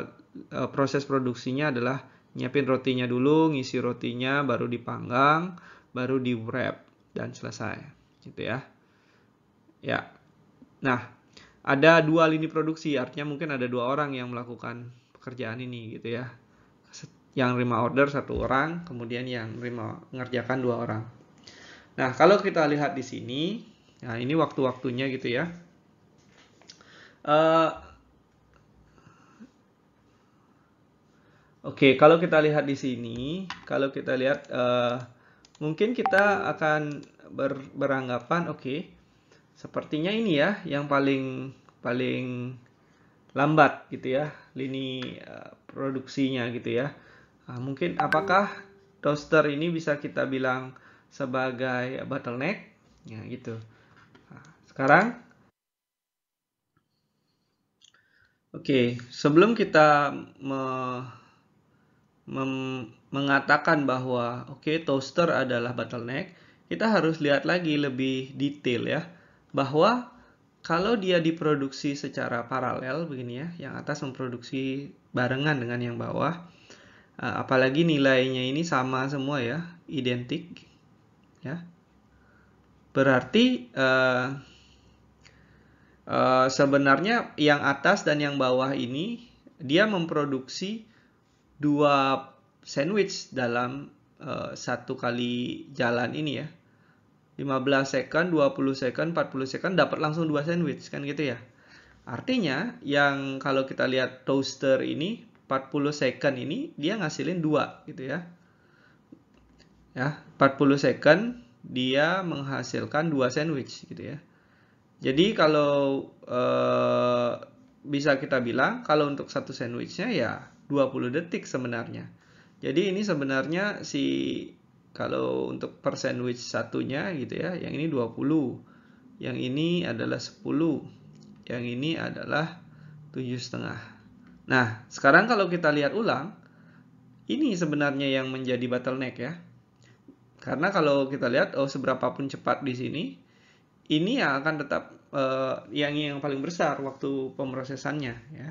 uh, proses produksinya adalah nyiapin rotinya dulu, ngisi rotinya, baru dipanggang baru di wrap dan selesai gitu ya ya nah ada dua lini produksi artinya mungkin ada dua orang yang melakukan pekerjaan ini gitu ya yang terima order satu orang kemudian yang terima mengerjakan dua orang nah kalau kita lihat di sini nah ini waktu-waktunya gitu ya uh, Oke, okay, kalau kita lihat di sini, kalau kita lihat uh, mungkin kita akan ber, beranggapan oke okay, sepertinya ini ya yang paling paling lambat gitu ya lini uh, produksinya gitu ya uh, mungkin apakah toaster ini bisa kita bilang sebagai bottleneck ya gitu nah, sekarang oke okay, sebelum kita me, mem, mengatakan bahwa oke okay, toaster adalah bottleneck, kita harus lihat lagi lebih detail ya bahwa kalau dia diproduksi secara paralel begini ya, yang atas memproduksi barengan dengan yang bawah, eh, apalagi nilainya ini sama semua ya, identik ya. Berarti uh, uh, sebenarnya yang atas dan yang bawah ini dia memproduksi dua sandwich dalam uh, satu kali jalan ini ya. 15 second, 20 second, 40 second dapat langsung dua sandwich kan gitu ya. Artinya yang kalau kita lihat toaster ini 40 second ini dia ngasilin dua gitu ya. Ya, 40 second dia menghasilkan dua sandwich gitu ya. Jadi kalau eh, bisa kita bilang kalau untuk satu sandwichnya ya 20 detik sebenarnya. Jadi ini sebenarnya si kalau untuk per sandwich satunya gitu ya, yang ini 20, yang ini adalah 10, yang ini adalah 7,5. setengah. Nah, sekarang kalau kita lihat ulang, ini sebenarnya yang menjadi bottleneck ya. Karena kalau kita lihat, oh seberapa pun cepat di sini, ini yang akan tetap eh, yang yang paling besar waktu pemrosesannya ya.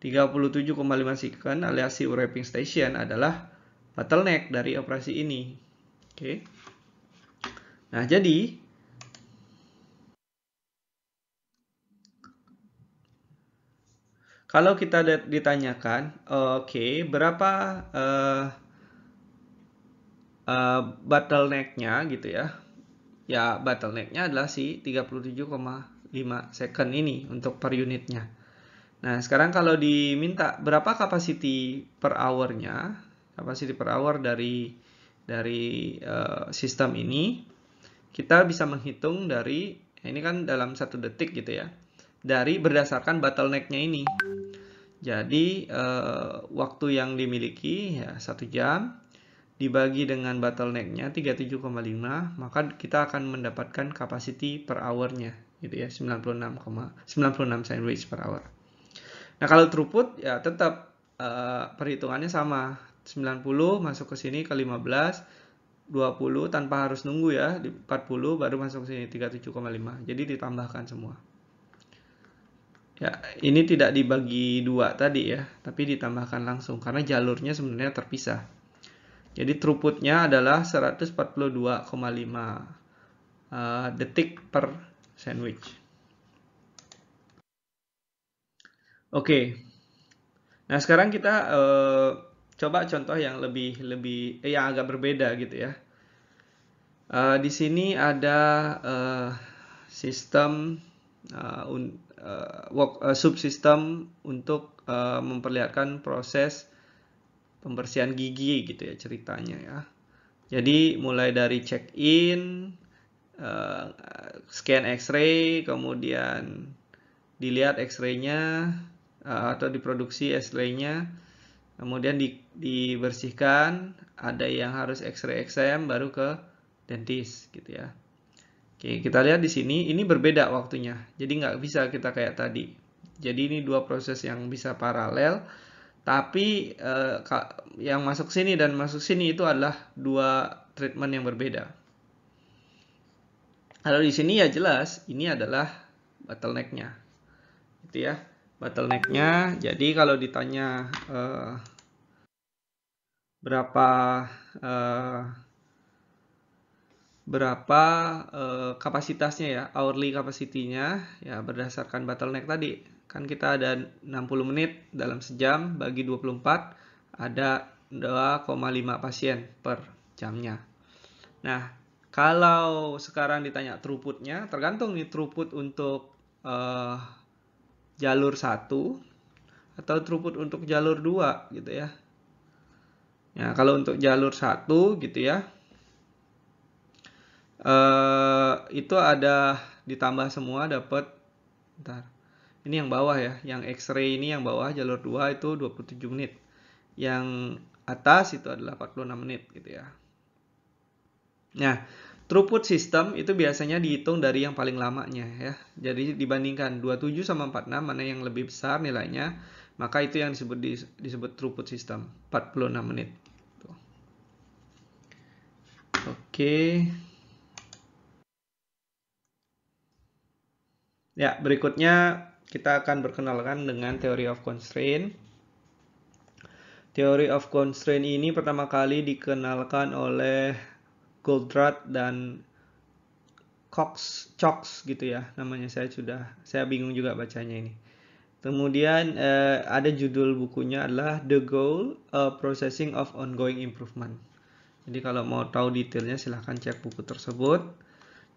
37,5 second alias si wrapping station adalah bottleneck dari operasi ini. Oke. Okay. Nah, jadi kalau kita ditanyakan, oke, okay, berapa uh, uh, bottleneck-nya gitu ya. Ya, bottleneck-nya adalah si 37,5 second ini untuk per unitnya. Nah, sekarang kalau diminta berapa capacity per hour-nya capacity per hour dari dari uh, sistem ini, kita bisa menghitung dari ini kan dalam satu detik gitu ya, dari berdasarkan bottleneck-nya ini. Jadi uh, waktu yang dimiliki ya satu jam dibagi dengan bottleneck-nya 37,5 maka kita akan mendapatkan capacity per hour-nya gitu ya 96, 96 sandwich per hour. Nah, kalau throughput ya tetap uh, perhitungannya sama. 90 masuk ke sini ke 15, 20 tanpa harus nunggu ya, 40 baru masuk ke sini 37,5. Jadi ditambahkan semua. Ya, ini tidak dibagi dua tadi ya, tapi ditambahkan langsung karena jalurnya sebenarnya terpisah. Jadi throughputnya adalah 142,5 uh, eh, detik per sandwich. Oke. Nah, sekarang kita uh, coba contoh yang lebih lebih eh, yang agak berbeda gitu ya. Uh, di sini ada uh, sistem uh, un, uh, work, uh, subsistem untuk uh, memperlihatkan proses pembersihan gigi gitu ya ceritanya ya. Jadi mulai dari check in, uh, scan X-ray, kemudian dilihat X-raynya, Eh, atau diproduksi sla nya kemudian di, dibersihkan ada yang harus X-ray exam baru ke dentist gitu ya Oke kita lihat di sini ini berbeda waktunya jadi nggak bisa kita kayak tadi jadi ini dua proses yang bisa paralel tapi eh, yang masuk sini dan masuk sini itu adalah dua treatment yang berbeda kalau di sini ya jelas ini adalah bottlenecknya gitu ya bottlenecknya jadi kalau ditanya uh, berapa uh, berapa uh, kapasitasnya ya hourly kapasitinya ya berdasarkan bottleneck tadi kan kita ada 60 menit dalam sejam bagi 24 ada 2,5 pasien per jamnya nah kalau sekarang ditanya throughputnya tergantung nih throughput untuk uh, jalur satu atau throughput untuk jalur 2 gitu ya. Nah, kalau untuk jalur satu gitu ya. Eh, itu ada ditambah semua dapat ntar. Ini yang bawah ya, yang X-ray ini yang bawah jalur 2 itu 27 menit. Yang atas itu adalah 46 menit gitu ya. Nah, Throughput sistem itu biasanya dihitung dari yang paling lamanya ya. Jadi dibandingkan 27 sama 46 mana yang lebih besar nilainya, maka itu yang disebut disebut throughput system 46 menit. Oke. Ya, berikutnya kita akan berkenalkan dengan teori of constraint. Teori of constraint ini pertama kali dikenalkan oleh Goldratt dan Cox Cox gitu ya namanya saya sudah saya bingung juga bacanya ini. Kemudian eh, ada judul bukunya adalah The Goal uh, Processing of Ongoing Improvement. Jadi kalau mau tahu detailnya silahkan cek buku tersebut.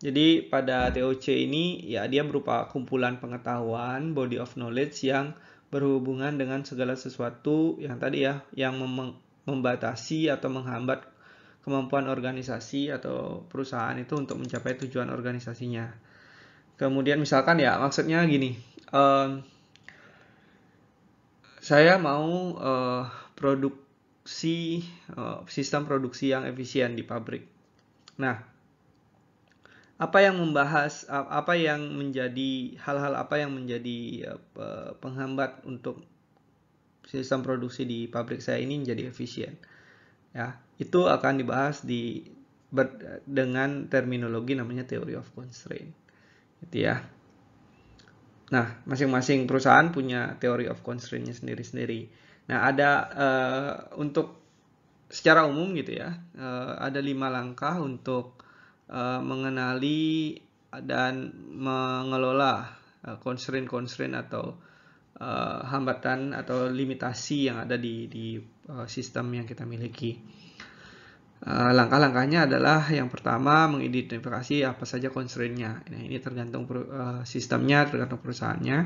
Jadi pada TOC ini ya dia berupa kumpulan pengetahuan, body of knowledge yang berhubungan dengan segala sesuatu yang tadi ya yang membatasi atau menghambat kemampuan organisasi atau perusahaan itu untuk mencapai tujuan organisasinya. Kemudian misalkan ya maksudnya gini, um, saya mau uh, produksi uh, sistem produksi yang efisien di pabrik. Nah, apa yang membahas apa yang menjadi hal-hal apa yang menjadi uh, penghambat untuk sistem produksi di pabrik saya ini menjadi efisien ya itu akan dibahas di ber, dengan terminologi namanya theory of constraint gitu ya nah masing-masing perusahaan punya theory of constraintnya sendiri-sendiri nah ada uh, untuk secara umum gitu ya uh, ada lima langkah untuk uh, mengenali dan mengelola constraint-constraint atau uh, hambatan atau limitasi yang ada di, di uh, sistem yang kita miliki. Eh, langkah-langkahnya adalah yang pertama mengidentifikasi apa saja constraint-nya. Nah, ini tergantung eh, sistemnya, tergantung perusahaannya.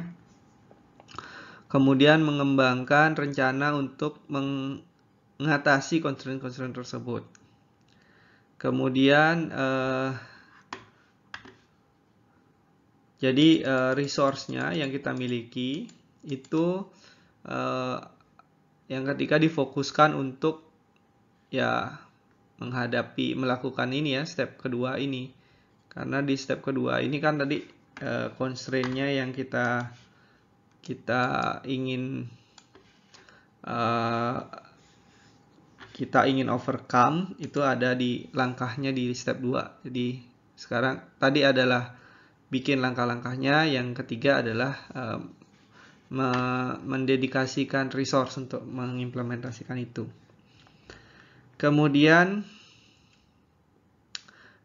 Kemudian mengembangkan rencana untuk mengatasi constraint-constraint tersebut. Kemudian eh, jadi eh, resource-nya yang kita miliki itu eh, yang ketika difokuskan untuk ya menghadapi melakukan ini ya step kedua ini karena di step kedua ini kan tadi eh, constraint-nya yang kita kita ingin e, kita ingin overcome itu ada di langkahnya di step 2 jadi sekarang tadi adalah bikin langkah-langkahnya yang ketiga adalah e, me mendedikasikan resource untuk mengimplementasikan itu Kemudian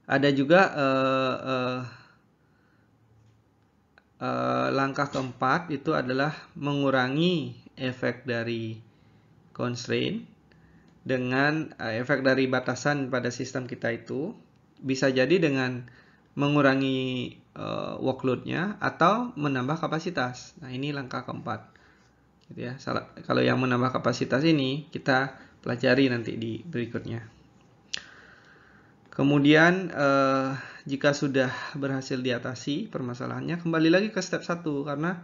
ada juga uh, uh, uh, langkah keempat itu adalah mengurangi efek dari constraint dengan efek dari batasan pada sistem kita itu bisa jadi dengan mengurangi uh, workloadnya atau menambah kapasitas. Nah ini langkah keempat. Gitu ya. Salah, kalau yang menambah kapasitas ini kita pelajari nanti di berikutnya. Kemudian eh, jika sudah berhasil diatasi permasalahannya, kembali lagi ke step 1 karena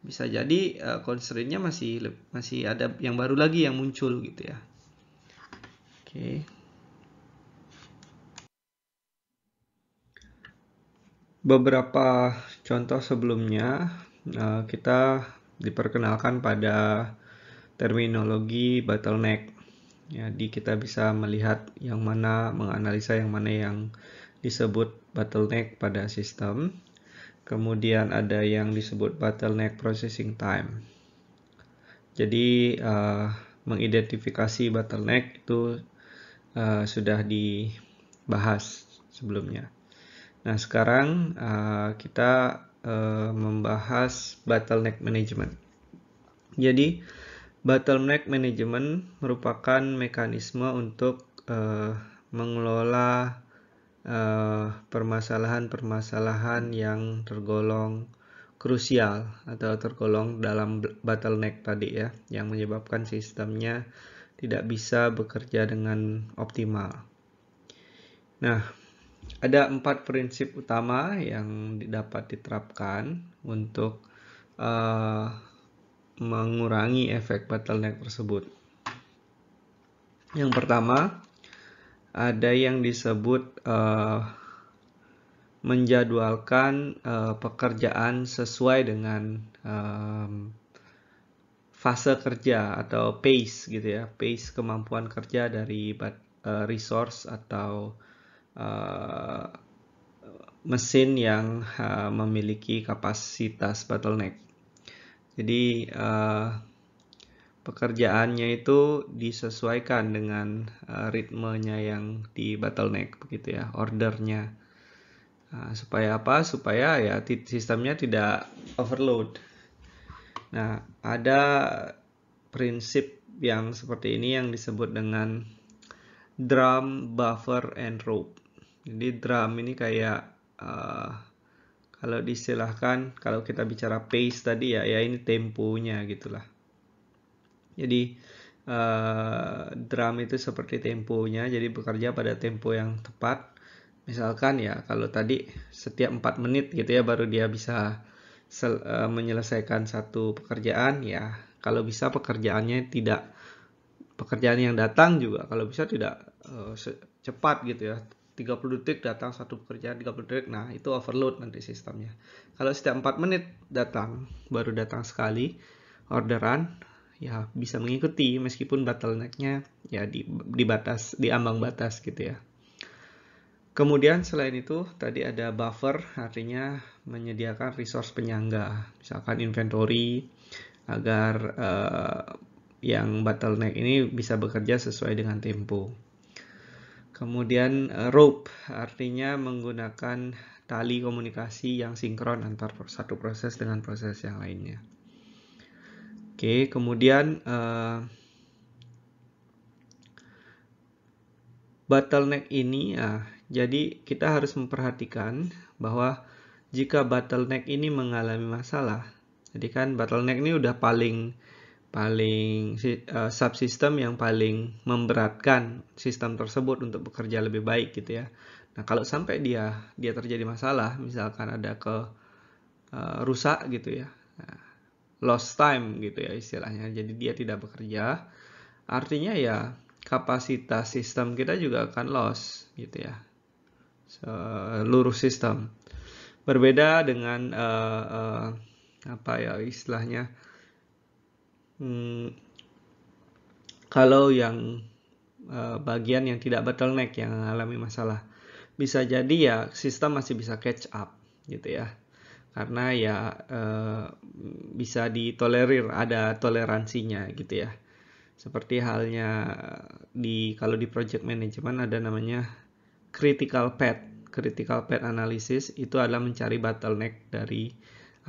bisa jadi eh, constraint-nya masih masih ada yang baru lagi yang muncul gitu ya. Oke. Beberapa contoh sebelumnya eh, kita diperkenalkan pada terminologi bottleneck jadi kita bisa melihat yang mana, menganalisa yang mana yang disebut bottleneck pada sistem. Kemudian ada yang disebut bottleneck processing time. Jadi uh, mengidentifikasi bottleneck itu uh, sudah dibahas sebelumnya. Nah sekarang uh, kita uh, membahas bottleneck management. Jadi Bottleneck management merupakan mekanisme untuk uh, mengelola eh, permasalahan-permasalahan uh, yang tergolong krusial atau tergolong dalam bottleneck tadi ya, yang menyebabkan sistemnya tidak bisa bekerja dengan optimal. Nah, ada empat prinsip utama yang dapat diterapkan untuk uh, mengurangi efek bottleneck tersebut. Yang pertama, ada yang disebut uh, menjadwalkan uh, pekerjaan sesuai dengan um, fase kerja atau pace gitu ya, pace kemampuan kerja dari uh, resource atau uh, mesin yang uh, memiliki kapasitas bottleneck. Jadi uh, pekerjaannya itu disesuaikan dengan uh, ritmenya yang di bottleneck begitu ya, ordernya. Uh, supaya apa? Supaya ya sistemnya tidak overload. Nah, ada prinsip yang seperti ini yang disebut dengan drum, buffer, and rope. Jadi drum ini kayak uh, kalau disilahkan kalau kita bicara pace tadi ya ya ini temponya gitulah jadi uh, drum itu seperti temponya jadi bekerja pada tempo yang tepat misalkan ya kalau tadi setiap 4 menit gitu ya baru dia bisa uh, menyelesaikan satu pekerjaan ya kalau bisa pekerjaannya tidak pekerjaan yang datang juga kalau bisa tidak uh, cepat gitu ya 30 detik datang satu pekerjaan 30 detik nah itu overload nanti sistemnya kalau setiap 4 menit datang baru datang sekali orderan ya bisa mengikuti meskipun bottlenecknya ya di, di batas di ambang batas gitu ya kemudian selain itu tadi ada buffer artinya menyediakan resource penyangga misalkan inventory agar uh, yang bottleneck ini bisa bekerja sesuai dengan tempo Kemudian eh, rope artinya menggunakan tali komunikasi yang sinkron antar satu proses dengan proses yang lainnya. Oke, kemudian uh, bottleneck ini ya, jadi kita harus memperhatikan bahwa jika bottleneck ini mengalami masalah, jadi kan bottleneck ini udah paling paling uh, subsistem yang paling memberatkan sistem tersebut untuk bekerja lebih baik gitu ya. Nah, kalau sampai dia dia terjadi masalah, misalkan ada ke uh, rusak gitu ya. Nah, lost time gitu ya istilahnya. Jadi dia tidak bekerja. Artinya ya kapasitas sistem kita juga akan lost gitu ya. Seluruh sistem. Berbeda dengan uh, uh, apa ya istilahnya hmm, kalau yang eh, bagian yang tidak bottleneck yang mengalami masalah bisa jadi ya sistem masih bisa catch up gitu ya karena ya eh, bisa ditolerir ada toleransinya gitu ya seperti halnya di kalau di project management ada namanya critical path critical path analysis itu adalah mencari bottleneck dari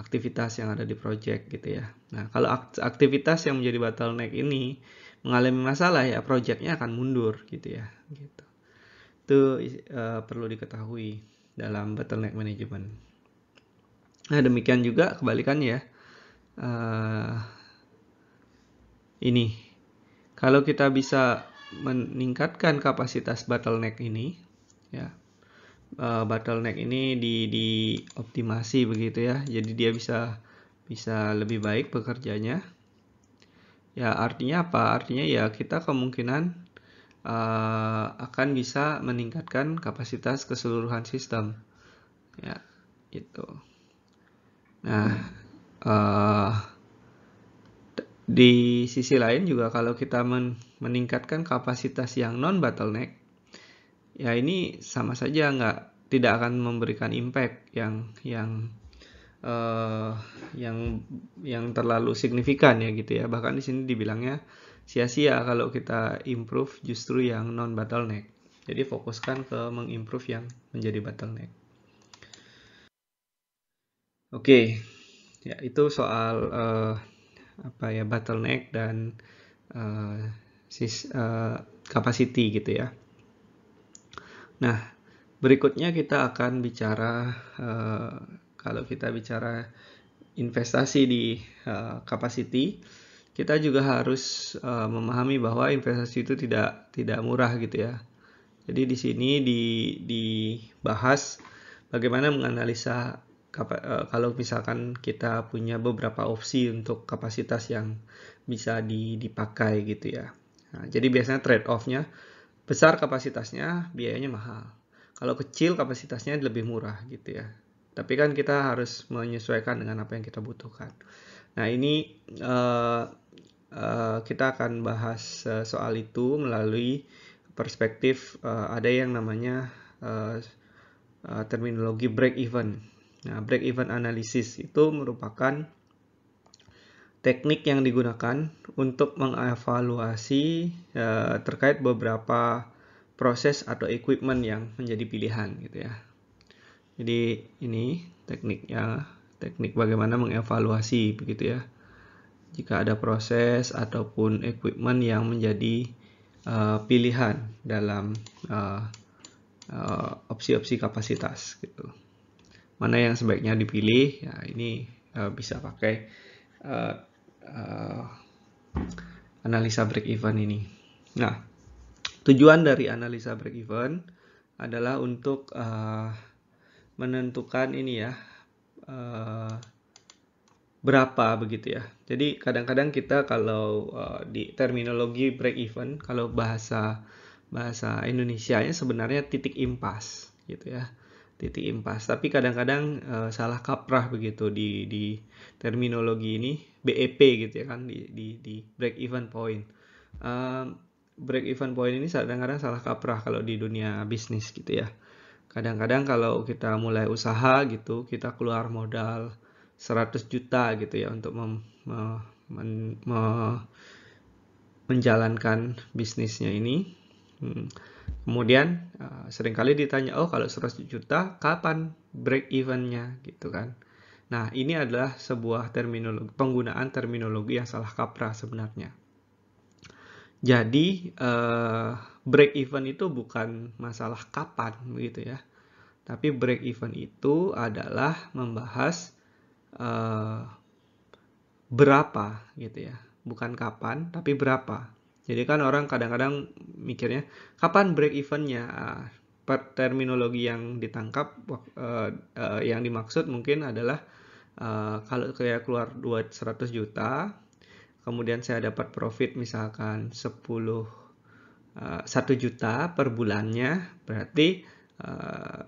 aktivitas yang ada di project gitu ya. Nah, kalau aktivitas yang menjadi bottleneck ini mengalami masalah ya projectnya akan mundur gitu ya. Gitu. Itu uh, perlu diketahui dalam bottleneck management. Nah, demikian juga kebalikannya ya. Uh, ini kalau kita bisa meningkatkan kapasitas bottleneck ini ya uh, bottleneck ini di dioptimasi begitu ya. Jadi dia bisa bisa lebih baik bekerjanya. Ya artinya apa? Artinya ya kita kemungkinan uh, akan bisa meningkatkan kapasitas keseluruhan sistem. Ya, itu. Nah, uh, di sisi lain juga kalau kita meningkatkan kapasitas yang non bottleneck ya ini sama saja nggak tidak akan memberikan impact yang yang uh, yang yang terlalu signifikan ya gitu ya bahkan di sini dibilangnya sia-sia kalau kita improve justru yang non bottleneck jadi fokuskan ke mengimprove yang menjadi bottleneck oke ya itu soal uh, apa ya bottleneck dan uh, sis, uh, capacity gitu ya Nah, berikutnya kita akan bicara uh, kalau kita bicara investasi di uh, capacity, kita juga harus uh, memahami bahwa investasi itu tidak tidak murah gitu ya. Jadi di sini di dibahas bagaimana menganalisa kalau misalkan kita punya beberapa opsi untuk kapasitas yang bisa dipakai gitu ya. Nah, jadi biasanya trade off-nya besar kapasitasnya biayanya mahal. Kalau kecil kapasitasnya lebih murah gitu ya. Tapi kan kita harus menyesuaikan dengan apa yang kita butuhkan. Nah ini uh, uh, kita akan bahas uh, soal itu melalui perspektif uh, ada yang namanya uh, uh, terminologi break even. Nah break even analysis itu merupakan teknik yang digunakan untuk mengevaluasi e, terkait beberapa proses atau equipment yang menjadi pilihan gitu ya. Jadi ini tekniknya, teknik bagaimana mengevaluasi begitu ya. Jika ada proses ataupun equipment yang menjadi uh, pilihan dalam uh, opsi-opsi kapasitas gitu. Mana yang sebaiknya dipilih? Ya ini uh, bisa pakai uh, uh, analisa break even ini. Nah, tujuan dari analisa break even adalah untuk uh, menentukan ini ya uh, berapa begitu ya. Jadi kadang-kadang kita kalau uh, di terminologi break even kalau bahasa bahasa Indonesia-nya sebenarnya titik impas gitu ya titik impas tapi kadang-kadang e, salah kaprah begitu di di terminologi ini BEP gitu ya kan di di, di break even point. Uh, break even point ini kadang-kadang salah kaprah kalau di dunia bisnis gitu ya. Kadang-kadang kalau kita mulai usaha gitu, kita keluar modal 100 juta gitu ya untuk mem, me, men, me, menjalankan bisnisnya ini. Hmm. Kemudian uh, seringkali ditanya, oh kalau 100 juta kapan break evennya gitu kan? Nah, ini adalah sebuah terminologi, penggunaan terminologi yang salah kaprah sebenarnya. Jadi, eh, break even itu bukan masalah kapan begitu ya. Tapi break even itu adalah membahas eh, berapa gitu ya. Bukan kapan, tapi berapa. Jadi kan orang kadang-kadang mikirnya, kapan break evennya? Ah, terminologi yang ditangkap, eh, eh, yang dimaksud mungkin adalah Eh, kalau saya keluar 200 juta kemudian saya dapat profit misalkan 10 uh, 1 juta per bulannya berarti uh,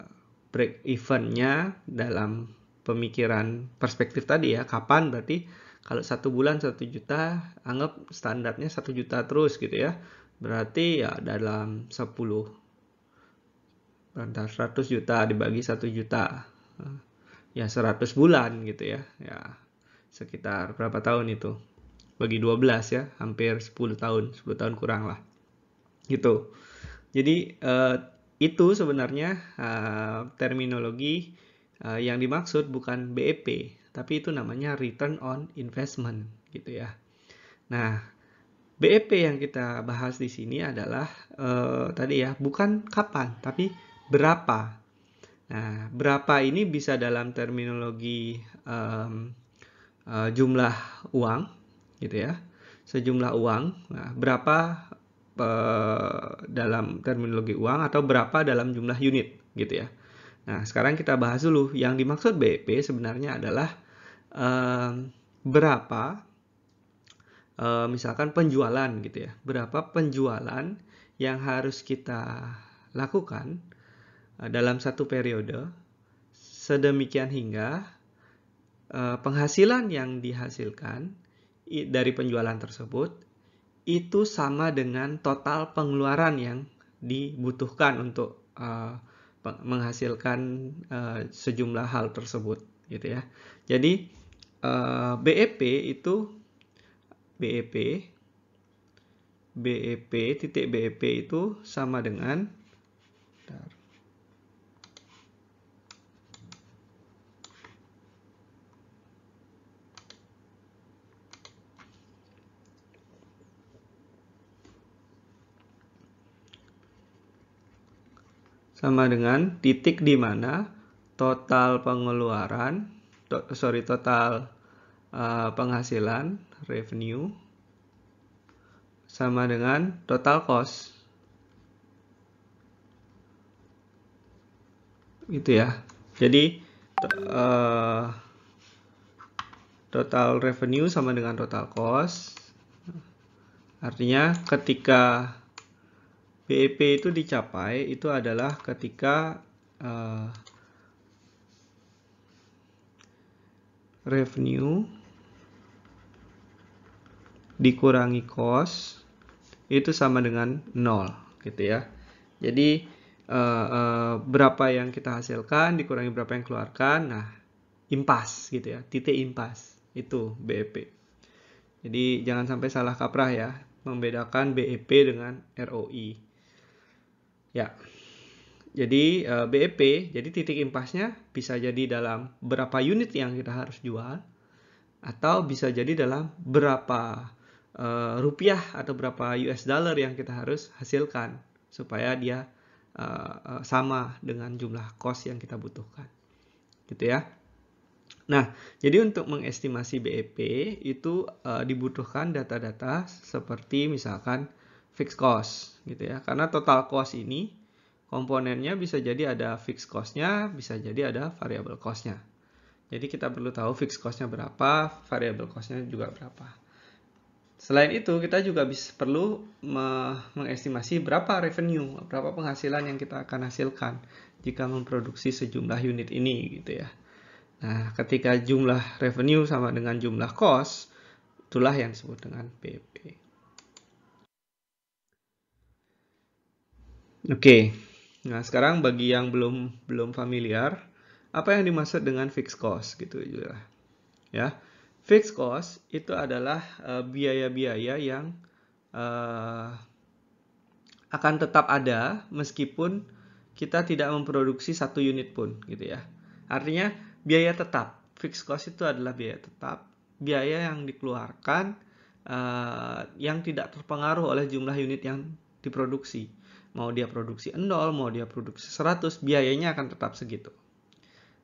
break eventnya dalam pemikiran perspektif tadi ya kapan berarti kalau satu bulan satu juta anggap standarnya satu juta terus gitu ya berarti ya dalam 10 100 juta dibagi satu juta eh, ya 100 bulan gitu ya. Ya sekitar berapa tahun itu? Bagi 12 ya, hampir 10 tahun, 10 tahun kurang lah. Gitu. Jadi eh, itu sebenarnya eh, terminologi eh, yang dimaksud bukan BEP, tapi itu namanya return on investment gitu ya. Nah, BEP yang kita bahas di sini adalah eh, tadi ya, bukan kapan, tapi berapa Nah, berapa ini bisa dalam terminologi um, uh, jumlah uang, gitu ya, sejumlah uang. Nah, berapa uh, dalam terminologi uang atau berapa dalam jumlah unit, gitu ya. Nah, sekarang kita bahas dulu yang dimaksud BEP sebenarnya adalah um, berapa, uh, misalkan penjualan, gitu ya, berapa penjualan yang harus kita lakukan Eh, dalam satu periode sedemikian hingga eh, penghasilan yang dihasilkan dari penjualan tersebut itu sama dengan total pengeluaran yang dibutuhkan untuk eh, menghasilkan sejumlah hal tersebut gitu ya. Jadi BEP itu BEP BEP titik BEP itu sama dengan sama dengan titik di mana total pengeluaran, to, sorry total uh, penghasilan revenue sama dengan total cost. Gitu ya. Jadi uh, total revenue sama dengan total cost. Artinya ketika BEP e itu dicapai itu adalah ketika uh, revenue dikurangi cost itu sama dengan nol gitu ya. Jadi uh, uh, berapa yang kita hasilkan dikurangi berapa yang keluarkan, nah impas gitu ya, titik impas itu BEP. Jadi jangan sampai salah kaprah ya membedakan BEP dengan ROI. Ya. Jadi uh, eh, BEP, jadi titik impasnya bisa jadi dalam berapa unit yang kita harus jual atau bisa jadi dalam berapa uh, rupiah atau berapa US dollar yang kita harus hasilkan supaya dia uh, sama dengan jumlah kos yang kita butuhkan. Gitu ya. Nah, jadi untuk mengestimasi BEP itu uh, dibutuhkan data-data seperti misalkan fixed cost gitu ya. Karena total cost ini komponennya bisa jadi ada fixed costnya, bisa jadi ada variable costnya. Jadi kita perlu tahu fixed costnya berapa, variable costnya juga berapa. Selain itu, kita juga bisa, perlu me mengestimasi berapa revenue, berapa penghasilan yang kita akan hasilkan jika memproduksi sejumlah unit ini gitu ya. Nah, ketika jumlah revenue sama dengan jumlah cost, itulah yang disebut dengan PP. Oke. Okay. Nah, sekarang bagi yang belum belum familiar, apa yang dimaksud dengan fixed cost gitu ya. Ya. Fixed cost itu adalah eh, biaya-biaya uh, yang uh, akan tetap ada meskipun kita tidak memproduksi satu unit pun gitu ya. Artinya biaya tetap. Fixed cost itu adalah biaya tetap, biaya yang dikeluarkan uh, yang tidak terpengaruh oleh jumlah unit yang diproduksi. Mau dia produksi endol, mau dia produksi 100, biayanya akan tetap segitu.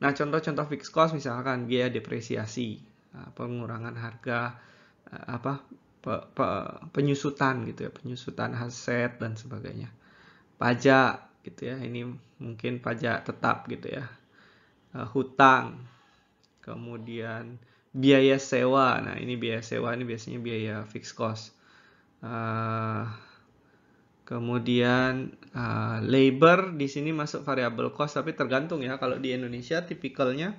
Nah, contoh-contoh fixed cost misalkan biaya depresiasi, eh, pengurangan harga eh, apa pe, pe, penyusutan gitu ya, penyusutan aset dan sebagainya. Pajak gitu ya, ini mungkin pajak tetap gitu ya. Eh, hutang. Kemudian biaya sewa. Nah, ini biaya sewa ini biasanya biaya fixed cost. Uh, Kemudian uh, labor di sini masuk variabel cost tapi tergantung ya kalau di Indonesia tipikalnya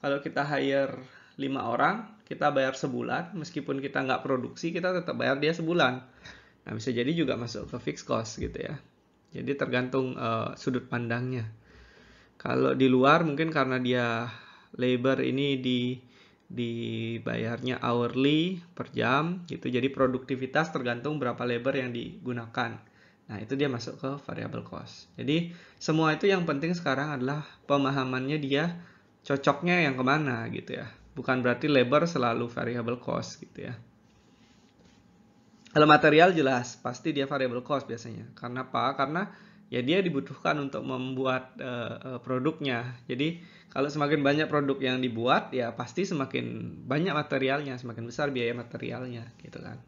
kalau kita hire 5 orang kita bayar sebulan meskipun kita nggak produksi kita tetap bayar dia sebulan. Nah bisa jadi juga masuk ke fixed cost gitu ya. Jadi tergantung uh, sudut pandangnya. Kalau di luar mungkin karena dia labor ini di dibayarnya hourly per jam gitu. Jadi produktivitas tergantung berapa labor yang digunakan. Nah, itu dia masuk ke variable cost. Jadi, semua itu yang penting sekarang adalah pemahamannya dia cocoknya yang kemana gitu ya. Bukan berarti labor selalu variable cost gitu ya. Kalau material jelas, pasti dia variable cost biasanya. Karena apa? Karena ya dia dibutuhkan untuk membuat uh, produknya. Jadi kalau semakin banyak produk yang dibuat ya pasti semakin banyak materialnya, semakin besar biaya materialnya gitu kan.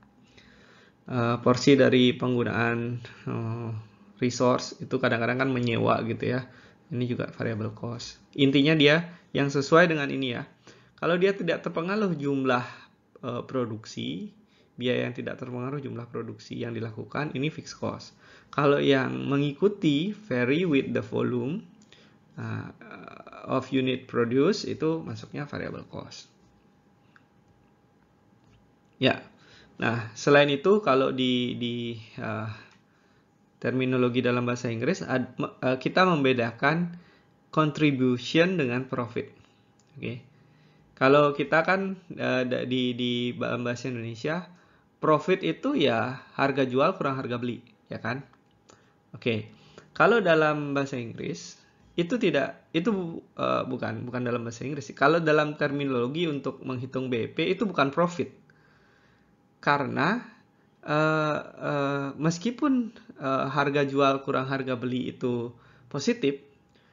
Uh, porsi dari penggunaan uh, resource itu kadang-kadang kan menyewa gitu ya. Ini juga variable cost. Intinya dia yang sesuai dengan ini ya. Kalau dia tidak terpengaruh jumlah uh, produksi, biaya yang tidak terpengaruh jumlah produksi yang dilakukan ini fixed cost. Kalau yang mengikuti vary with the volume uh, of unit produce itu masuknya variable cost. Ya, nah selain itu kalau di, di uh, terminologi dalam bahasa Inggris ad, uh, kita membedakan contribution dengan profit. Oke, okay. kalau kita kan uh, di di bahasa Indonesia profit itu ya harga jual kurang harga beli, ya kan? Oke. Okay. Kalau dalam bahasa Inggris itu tidak itu uh, bukan bukan dalam bahasa Inggris. Kalau dalam terminologi untuk menghitung BEP itu bukan profit. Karena uh, uh, meskipun uh, harga jual kurang harga beli itu positif,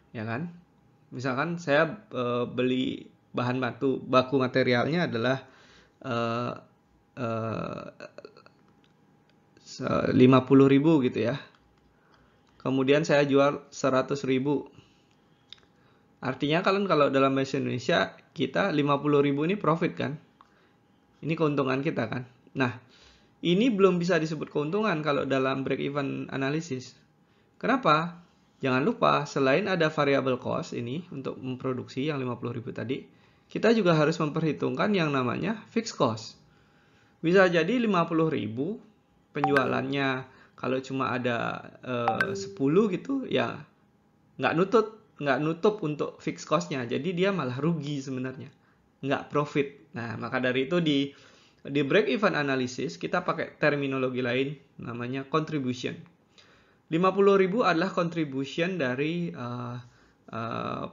ya kan? Misalkan saya uh, beli bahan batu baku materialnya adalah uh, uh, 50.000 ribu gitu ya Kemudian saya jual 100 ribu. Artinya kalian kalau dalam bahasa Indonesia kita 50 ribu ini profit kan? Ini keuntungan kita kan? Nah, ini belum bisa disebut keuntungan kalau dalam break even analisis. Kenapa? Jangan lupa selain ada variable cost ini untuk memproduksi yang 50 ribu tadi, kita juga harus memperhitungkan yang namanya fixed cost. Bisa jadi 50 ribu penjualannya kalau cuma ada eh, sepuluh 10 gitu ya nggak nutup nggak nutup untuk fix costnya jadi dia malah rugi sebenarnya nggak profit nah maka dari itu di di break even analysis kita pakai terminologi lain namanya contribution 50.000 adalah contribution dari uh, uh,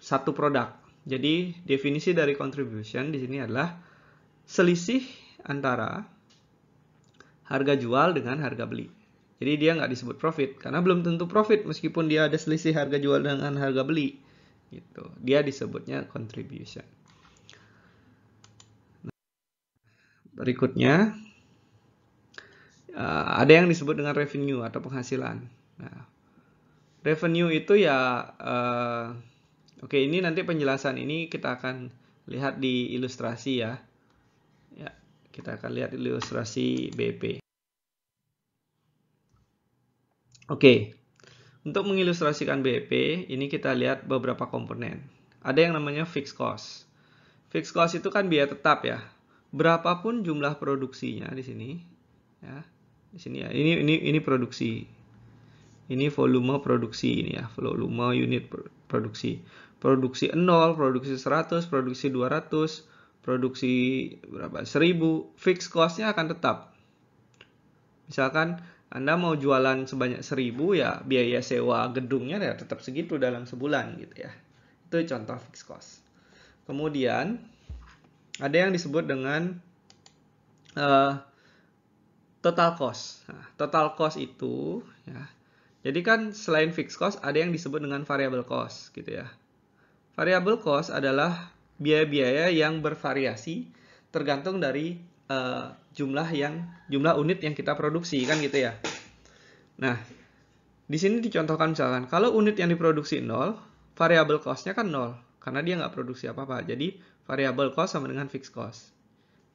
satu produk jadi definisi dari contribution di sini adalah selisih antara harga jual dengan harga beli jadi dia nggak disebut profit karena belum tentu profit meskipun dia ada selisih harga jual dengan harga beli. Gitu. Dia disebutnya contribution. Nah, berikutnya eh, ada yang disebut dengan revenue atau penghasilan. Nah, revenue itu ya eh, oke okay, ini nanti penjelasan ini kita akan lihat di ilustrasi ya. Ya, kita akan lihat ilustrasi BP. Oke, untuk mengilustrasikan BEP, ini kita lihat beberapa komponen. Ada yang namanya fixed cost. Fixed cost itu kan biaya tetap ya. Berapapun jumlah produksinya di sini, ya, di sini ya. Ini ini ini produksi. Ini volume produksi ini ya, volume unit produksi. Produksi 0, produksi 100, produksi 200, produksi berapa 1000 fixed costnya akan tetap misalkan anda mau jualan sebanyak seribu ya biaya sewa gedungnya ya tetap segitu dalam sebulan gitu ya. Itu contoh fixed cost. Kemudian ada yang disebut dengan uh, total cost. Nah, total cost itu ya. Jadi kan selain fixed cost ada yang disebut dengan variable cost gitu ya. Variable cost adalah biaya-biaya yang bervariasi tergantung dari uh, jumlah yang jumlah unit yang kita produksi kan gitu ya. Nah, di sini dicontohkan misalkan kalau unit yang diproduksi 0, variabel costnya kan 0 karena dia nggak produksi apa-apa. Jadi variabel cost sama dengan fixed cost.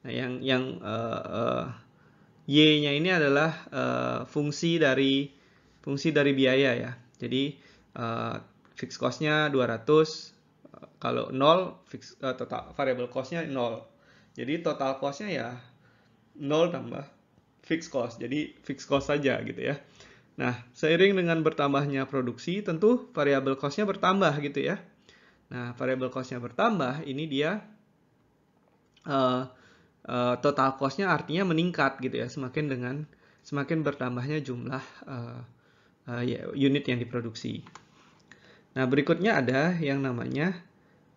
Nah, yang yang uh, uh, y-nya ini adalah uh, fungsi dari fungsi dari biaya ya. Jadi uh, fixed cost-nya 200 kalau 0 fix, uh, total variable cost-nya 0. Jadi total cost-nya ya 0 tambah fixed cost. Jadi fixed cost saja gitu ya. Nah, seiring dengan bertambahnya produksi, tentu variabel costnya bertambah gitu ya. Nah, variabel costnya bertambah, ini dia uh, uh, total costnya artinya meningkat gitu ya, semakin dengan semakin bertambahnya jumlah uh, uh, unit yang diproduksi. Nah, berikutnya ada yang namanya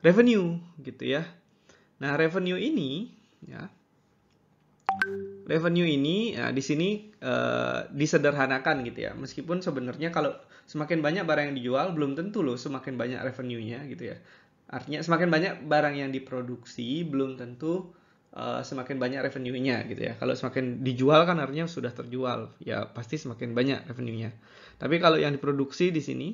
revenue gitu ya. Nah, revenue ini ya revenue ini ya, di sini uh, disederhanakan gitu ya. Meskipun sebenarnya kalau semakin banyak barang yang dijual belum tentu loh semakin banyak revenue-nya gitu ya. Artinya semakin banyak barang yang diproduksi belum tentu uh, semakin banyak revenue-nya gitu ya. Kalau semakin dijual kan artinya sudah terjual, ya pasti semakin banyak revenue-nya. Tapi kalau yang diproduksi di sini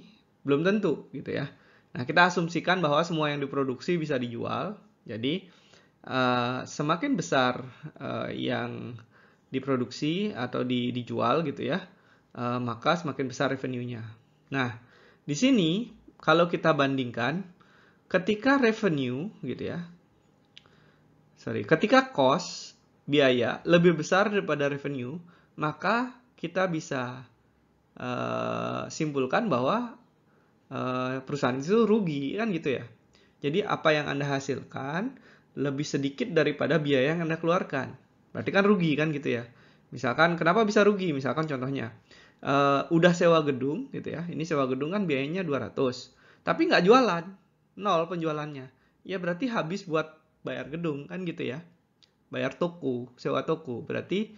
belum tentu gitu ya. Nah, kita asumsikan bahwa semua yang diproduksi bisa dijual. Jadi Eh, semakin besar uh, yang diproduksi atau di, dijual gitu ya, uh, maka semakin besar revenue-nya. Nah, di sini kalau kita bandingkan ketika revenue gitu ya, sorry, ketika cost biaya lebih besar daripada revenue, maka kita bisa uh, simpulkan bahwa uh, perusahaan itu rugi kan gitu ya. Jadi apa yang Anda hasilkan lebih sedikit daripada biaya yang Anda keluarkan. Berarti kan rugi kan gitu ya. Misalkan kenapa bisa rugi? Misalkan contohnya uh, udah sewa gedung gitu ya. Ini sewa gedung kan biayanya 200. Tapi nggak jualan. Nol penjualannya. Ya berarti habis buat bayar gedung kan gitu ya. Bayar toko, sewa toko. Berarti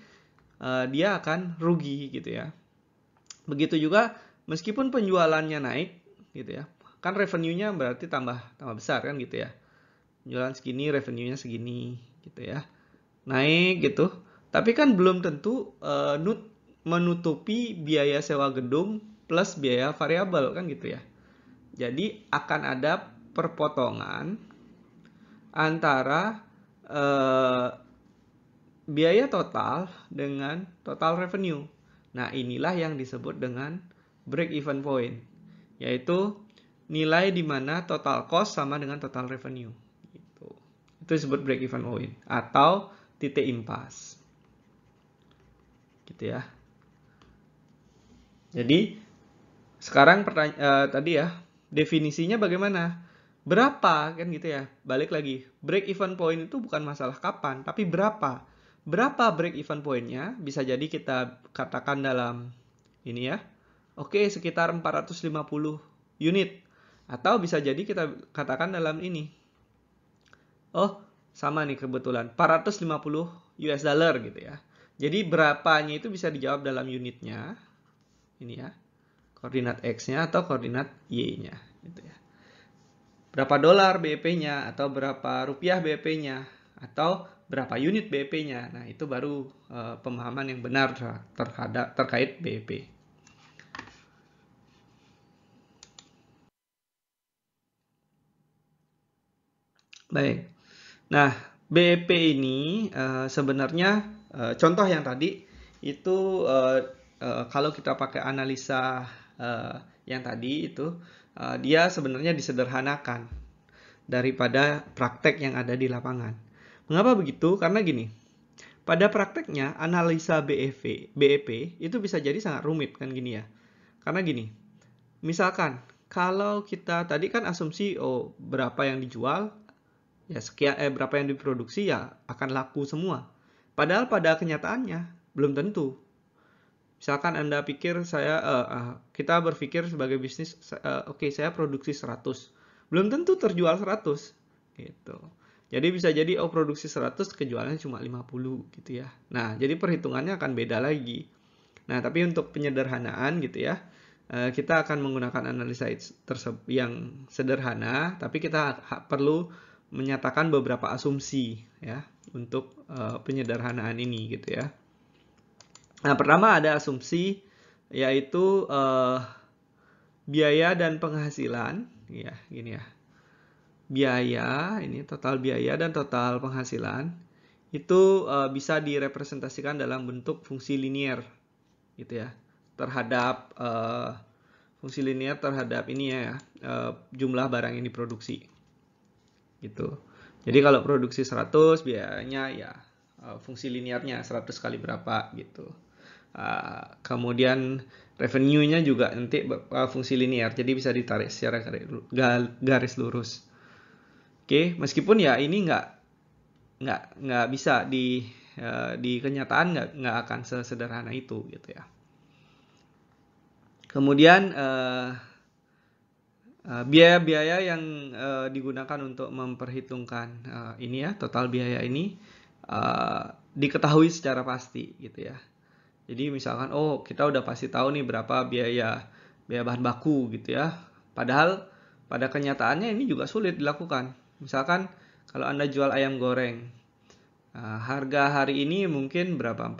uh, dia akan rugi gitu ya. Begitu juga meskipun penjualannya naik gitu ya. Kan revenue-nya berarti tambah tambah besar kan gitu ya. Jualan segini revenue-nya segini gitu ya naik gitu tapi kan belum tentu uh, nut menutupi biaya sewa gedung plus biaya variabel kan gitu ya jadi akan ada perpotongan antara uh, biaya total dengan total revenue. Nah, inilah yang disebut dengan break even point, yaitu nilai di mana total cost sama dengan total revenue. Itu disebut break even point atau titik impas. Gitu ya. Jadi sekarang eh, tadi ya, definisinya bagaimana? Berapa kan gitu ya? Balik lagi, break even point itu bukan masalah kapan, tapi berapa. Berapa break even pointnya? Bisa jadi kita katakan dalam ini ya. Oke, sekitar 450 unit. Atau bisa jadi kita katakan dalam ini, oh sama nih kebetulan 450 US dollar gitu ya. Jadi berapanya itu bisa dijawab dalam unitnya. Ini ya. Koordinat X-nya atau koordinat Y-nya gitu ya. Berapa dolar bp nya atau berapa rupiah bp nya atau berapa unit bp nya Nah, itu baru uh, pemahaman yang benar terhadap terkait BP. Baik. Nah, BEP ini uh, sebenarnya uh, contoh yang tadi itu uh, uh, kalau kita pakai analisa uh, yang tadi itu uh, dia sebenarnya disederhanakan daripada praktek yang ada di lapangan. Mengapa begitu? Karena gini, pada prakteknya analisa BEP, e BEP itu bisa jadi sangat rumit kan gini ya. Karena gini, misalkan kalau kita tadi kan asumsi oh berapa yang dijual, ya sekian eh, berapa yang diproduksi ya akan laku semua. Padahal pada kenyataannya belum tentu. Misalkan Anda pikir saya uh, uh, kita berpikir sebagai bisnis uh, oke okay, saya produksi 100. Belum tentu terjual 100 gitu. Jadi bisa jadi oh produksi 100 kejualannya cuma 50 gitu ya. Nah, jadi perhitungannya akan beda lagi. Nah, tapi untuk penyederhanaan gitu ya kita akan menggunakan analisa yang sederhana, tapi kita perlu menyatakan beberapa asumsi ya untuk uh, penyederhanaan ini gitu ya. Nah, pertama ada asumsi yaitu uh, biaya dan penghasilan ya, gini ya. Biaya ini total biaya dan total penghasilan itu uh, bisa direpresentasikan dalam bentuk fungsi linier gitu ya terhadap uh, fungsi linier terhadap ini ya uh, jumlah barang yang diproduksi gitu. Jadi kalau produksi 100 biayanya ya eh, fungsi linearnya 100 kali berapa gitu. Uh, kemudian revenue-nya juga nanti uh, fungsi linear, jadi bisa ditarik secara garis lurus. Oke, okay? meskipun ya ini nggak nggak nggak bisa di uh, di kenyataan nggak nggak akan sesederhana itu gitu ya. Kemudian uh, Eh, biaya-biaya yang uh, digunakan untuk memperhitungkan uh, ini ya total biaya ini uh, diketahui secara pasti gitu ya. Jadi misalkan oh kita udah pasti tahu nih berapa biaya biaya bahan baku gitu ya. Padahal pada kenyataannya ini juga sulit dilakukan. Misalkan kalau Anda jual ayam goreng uh, harga hari ini mungkin berapa 45.000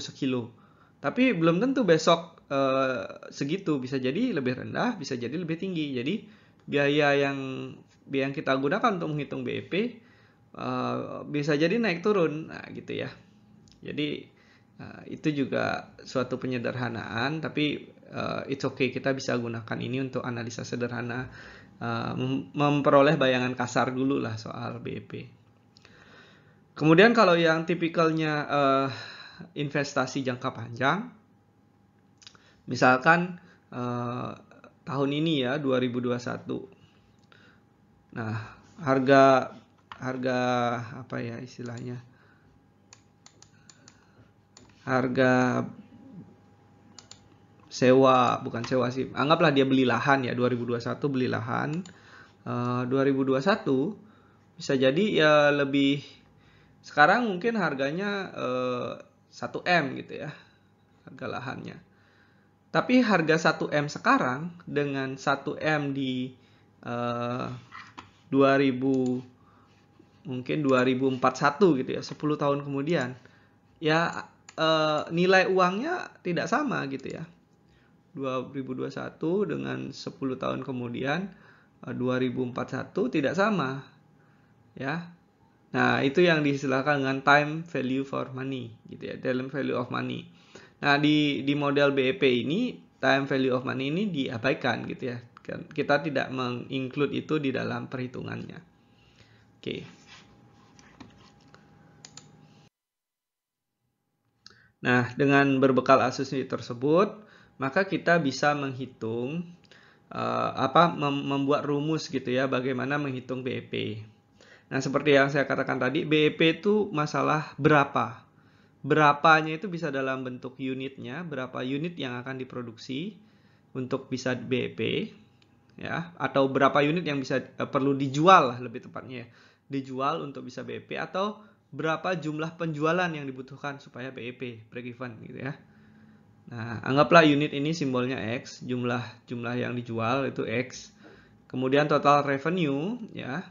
sekilo. Tapi belum tentu besok Eh, segitu bisa jadi lebih rendah bisa jadi lebih tinggi jadi biaya yang biaya yang kita gunakan untuk menghitung BEP uh, eh, bisa jadi naik turun nah, gitu ya jadi uh, itu juga suatu penyederhanaan tapi uh, it's okay kita bisa gunakan ini untuk analisa sederhana uh, memperoleh bayangan kasar dulu lah soal BEP. Kemudian kalau yang tipikalnya uh, investasi jangka panjang Misalkan eh, tahun ini ya 2021. Nah, harga harga apa ya istilahnya? Harga sewa bukan sewa sih anggaplah dia beli lahan ya 2021 beli lahan eh, uh, 2021 bisa jadi ya lebih sekarang mungkin harganya uh, eh, 1 m gitu ya harga lahannya tapi harga 1M sekarang dengan 1M di uh, eh, 2000 mungkin 2041 gitu ya, 10 tahun kemudian ya uh, nilai uangnya tidak sama gitu ya. 2021 dengan 10 tahun kemudian 2041 eh, tidak sama ya nah itu yang disilahkan dengan time value for money gitu ya dalam value of money Nah, di di model BEP ini time value of money ini diabaikan gitu ya. Kan, kita tidak menginclude itu di dalam perhitungannya. Oke. Okay. Nah, dengan berbekal asumsi tersebut, maka kita bisa menghitung uh, apa mem membuat rumus gitu ya bagaimana menghitung BEP. Nah, seperti yang saya katakan tadi, BEP itu masalah berapa berapanya itu bisa dalam bentuk unitnya, berapa unit yang akan diproduksi untuk bisa BEP ya atau berapa unit yang bisa uh, perlu dijual lebih tepatnya ya. Dijual untuk bisa BEP atau berapa jumlah penjualan yang dibutuhkan supaya BEP break even gitu ya. Nah, anggaplah unit ini simbolnya X, jumlah jumlah yang dijual itu X. Kemudian total revenue ya,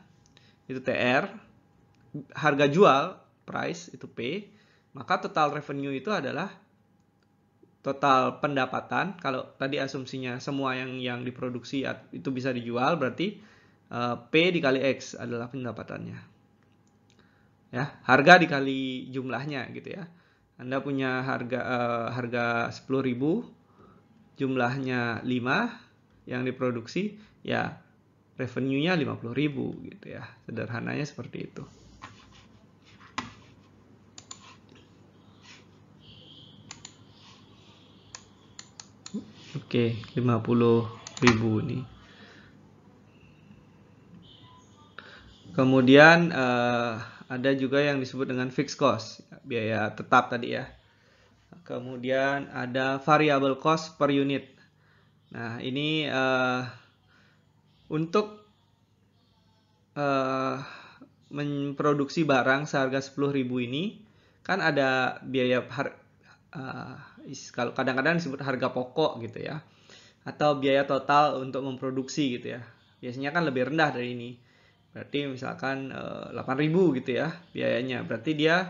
itu TR. Harga jual, price itu P maka total revenue itu adalah total pendapatan kalau tadi asumsinya semua yang yang diproduksi itu bisa dijual berarti eh, P dikali X adalah pendapatannya ya harga dikali jumlahnya gitu ya Anda punya harga uh, harga 10.000 jumlahnya 5 yang diproduksi ya revenue-nya 50.000 gitu ya sederhananya seperti itu Oke, okay, ribu ini. Kemudian uh, ada juga yang disebut dengan fixed cost, biaya tetap tadi ya. Kemudian ada variable cost per unit. Nah, ini uh, untuk uh, memproduksi barang seharga 10.000 ini kan ada biaya har, uh, kalau kadang-kadang disebut harga pokok gitu ya atau biaya total untuk memproduksi gitu ya biasanya kan lebih rendah dari ini berarti misalkan 8.000 eh, gitu ya biayanya berarti dia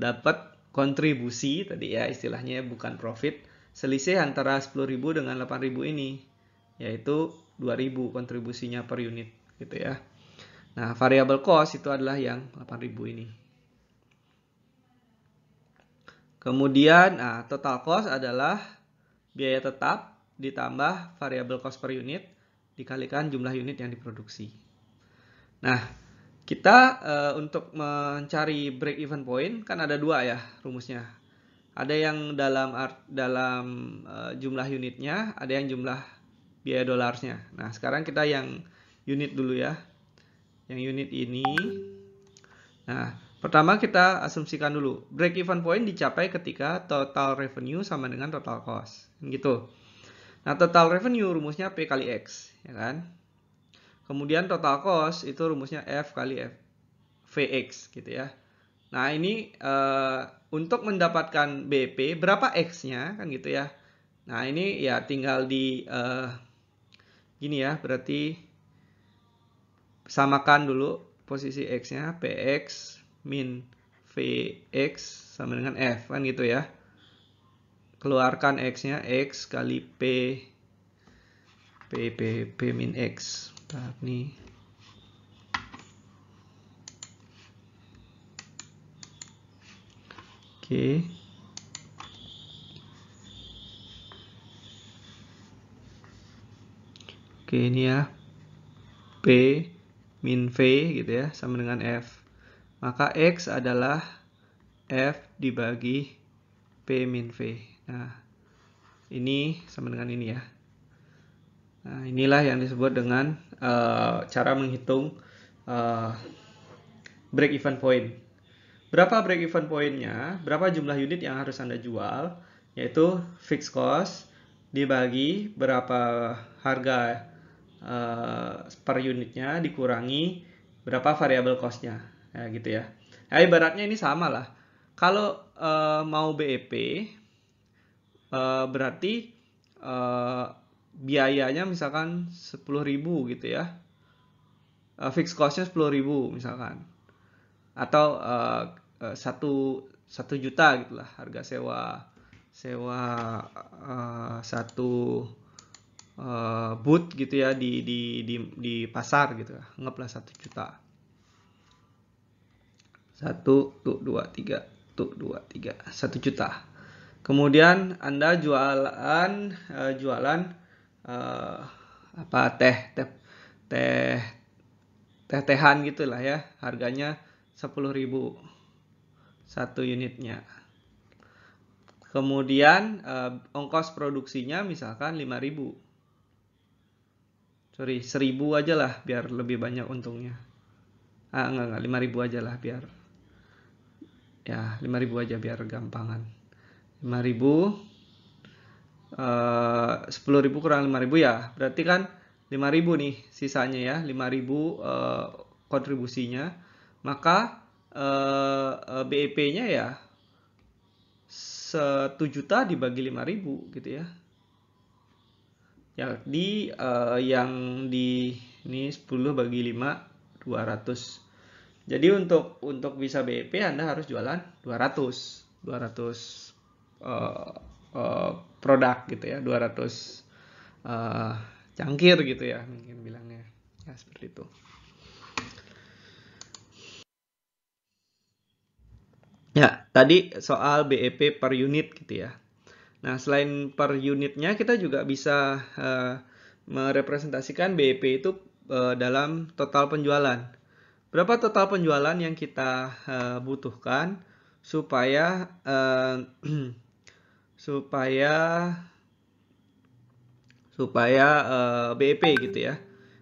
dapat kontribusi tadi ya istilahnya bukan profit selisih antara 10.000 dengan 8.000 ini yaitu 2.000 kontribusinya per unit gitu ya nah variable cost itu adalah yang 8.000 ini Kemudian nah, total cost adalah biaya tetap ditambah variable cost per unit dikalikan jumlah unit yang diproduksi. Nah, kita e, untuk mencari break even point kan ada dua ya rumusnya. Ada yang dalam art, dalam e, jumlah unitnya, ada yang jumlah biaya dolarnya. Nah, sekarang kita yang unit dulu ya. Yang unit ini. Nah, Pertama kita asumsikan dulu, break even point dicapai ketika total revenue sama dengan total cost, gitu. Nah, total revenue rumusnya P kali X, ya kan? Kemudian total cost itu rumusnya F kali F, VX, gitu ya. Nah, ini e, untuk mendapatkan BP, berapa X-nya, kan gitu ya. Nah, ini ya tinggal di, e, gini ya, berarti samakan dulu posisi X-nya, PX min Vx sama dengan F kan gitu ya. Keluarkan X-nya X kali P P P P min X. Bentar nih. Oke. Oke ini ya P min V gitu ya sama dengan F maka X adalah F dibagi P min V. Nah, ini sama dengan ini ya. Nah, inilah yang disebut dengan uh, cara menghitung uh, break even point. Berapa break even pointnya? Berapa jumlah unit yang harus Anda jual? Yaitu fixed cost dibagi berapa harga uh, per unitnya dikurangi berapa variable costnya ya, gitu ya ya ibaratnya ini sama lah kalau eh, e, mau BEP e, eh, berarti e, biayanya misalkan 10.000 gitu ya Fix fixed costnya 10.000 misalkan atau satu satu juta gitulah harga sewa sewa uh, satu uh, boot gitu ya di di di di pasar gitu ya anggaplah satu juta satu tuh dua tiga tuh dua tiga satu juta kemudian anda jualan uh, jualan uh, apa teh teh teh teh tehan gitulah ya harganya sepuluh ribu satu unitnya kemudian uh, ongkos produksinya misalkan 5.000. sorry 1.000 aja lah biar lebih banyak untungnya ah enggak enggak 5.000 ribu aja lah biar ya 5000 aja biar gampangan 5000 uh, 10.000 kurang 5000 ya berarti kan 5000 nih sisanya ya 5000 uh, eh, kontribusinya maka uh, eh, eh, BEP-nya ya 1 juta dibagi 5000 gitu ya ya di uh, yang di ini 10 bagi 5 200 jadi untuk untuk bisa BEP Anda harus jualan 200 200 uh, uh, produk gitu ya, 200 uh, eh, cangkir gitu ya mungkin bilangnya. Ya seperti itu. Ya, tadi soal BEP per unit gitu ya. Nah, selain per unitnya kita juga bisa uh, merepresentasikan BEP itu uh, dalam total penjualan berapa total penjualan yang kita uh, butuhkan supaya uh, supaya supaya uh, eh, BEP gitu ya.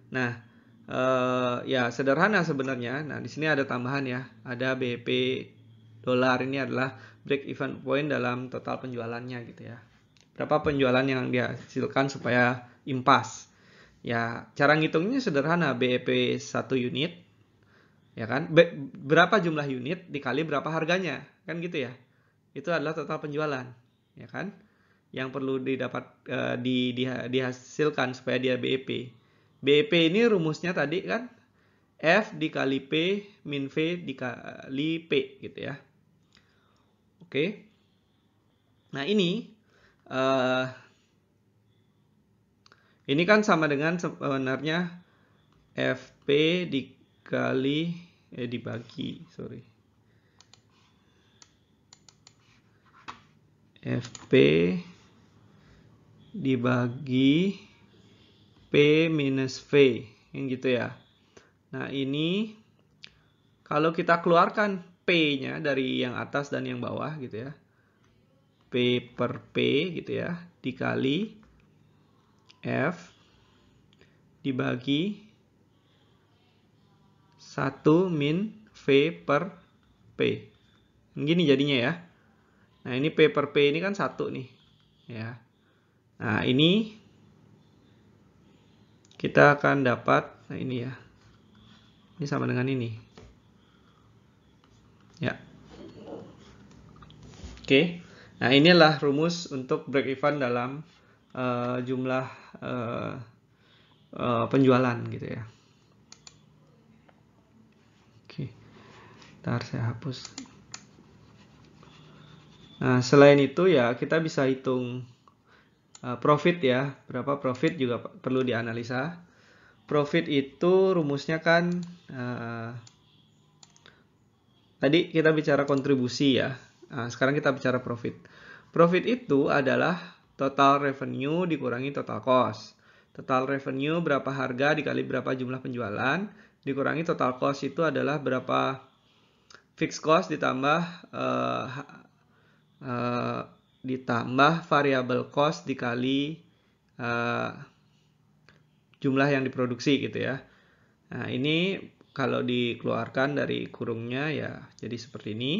Nah, uh, ya sederhana sebenarnya. Nah, di sini ada tambahan ya. Ada BEP dolar ini adalah break even point dalam total penjualannya gitu ya. Berapa penjualan yang dihasilkan supaya impas. Ya, cara ngitungnya sederhana BEP 1 unit ya kan Be berapa jumlah unit dikali berapa harganya kan gitu ya itu adalah total penjualan ya kan yang perlu didapat e, di, di, dihasilkan supaya dia BEP BEP ini rumusnya tadi kan F dikali P min V dikali P gitu ya oke nah ini e, ini kan sama dengan sebenarnya FP di dikali eh dibagi sorry FP dibagi P minus V yang gitu ya nah ini kalau kita keluarkan P nya dari yang atas dan yang bawah gitu ya P per P gitu ya dikali F dibagi 1 min V per P. Begini jadinya ya. Nah, ini P per P ini kan satu nih. Ya. Nah, ini kita akan dapat nah ini ya. Ini sama dengan ini. Ya. Oke. Nah, inilah rumus untuk break even dalam uh, jumlah uh, uh, penjualan gitu ya. Ntar saya hapus. Nah, selain itu ya kita bisa hitung eh, profit ya. Berapa profit juga perlu dianalisa. Profit itu rumusnya kan uh, tadi kita bicara kontribusi ya. uh, sekarang kita bicara profit. Profit itu adalah total revenue dikurangi total cost. Total revenue berapa harga dikali berapa jumlah penjualan dikurangi total cost itu adalah berapa fixed cost ditambah uh, uh, ditambah variable cost dikali uh, jumlah yang diproduksi gitu ya. Nah, ini kalau dikeluarkan dari kurungnya ya jadi seperti ini.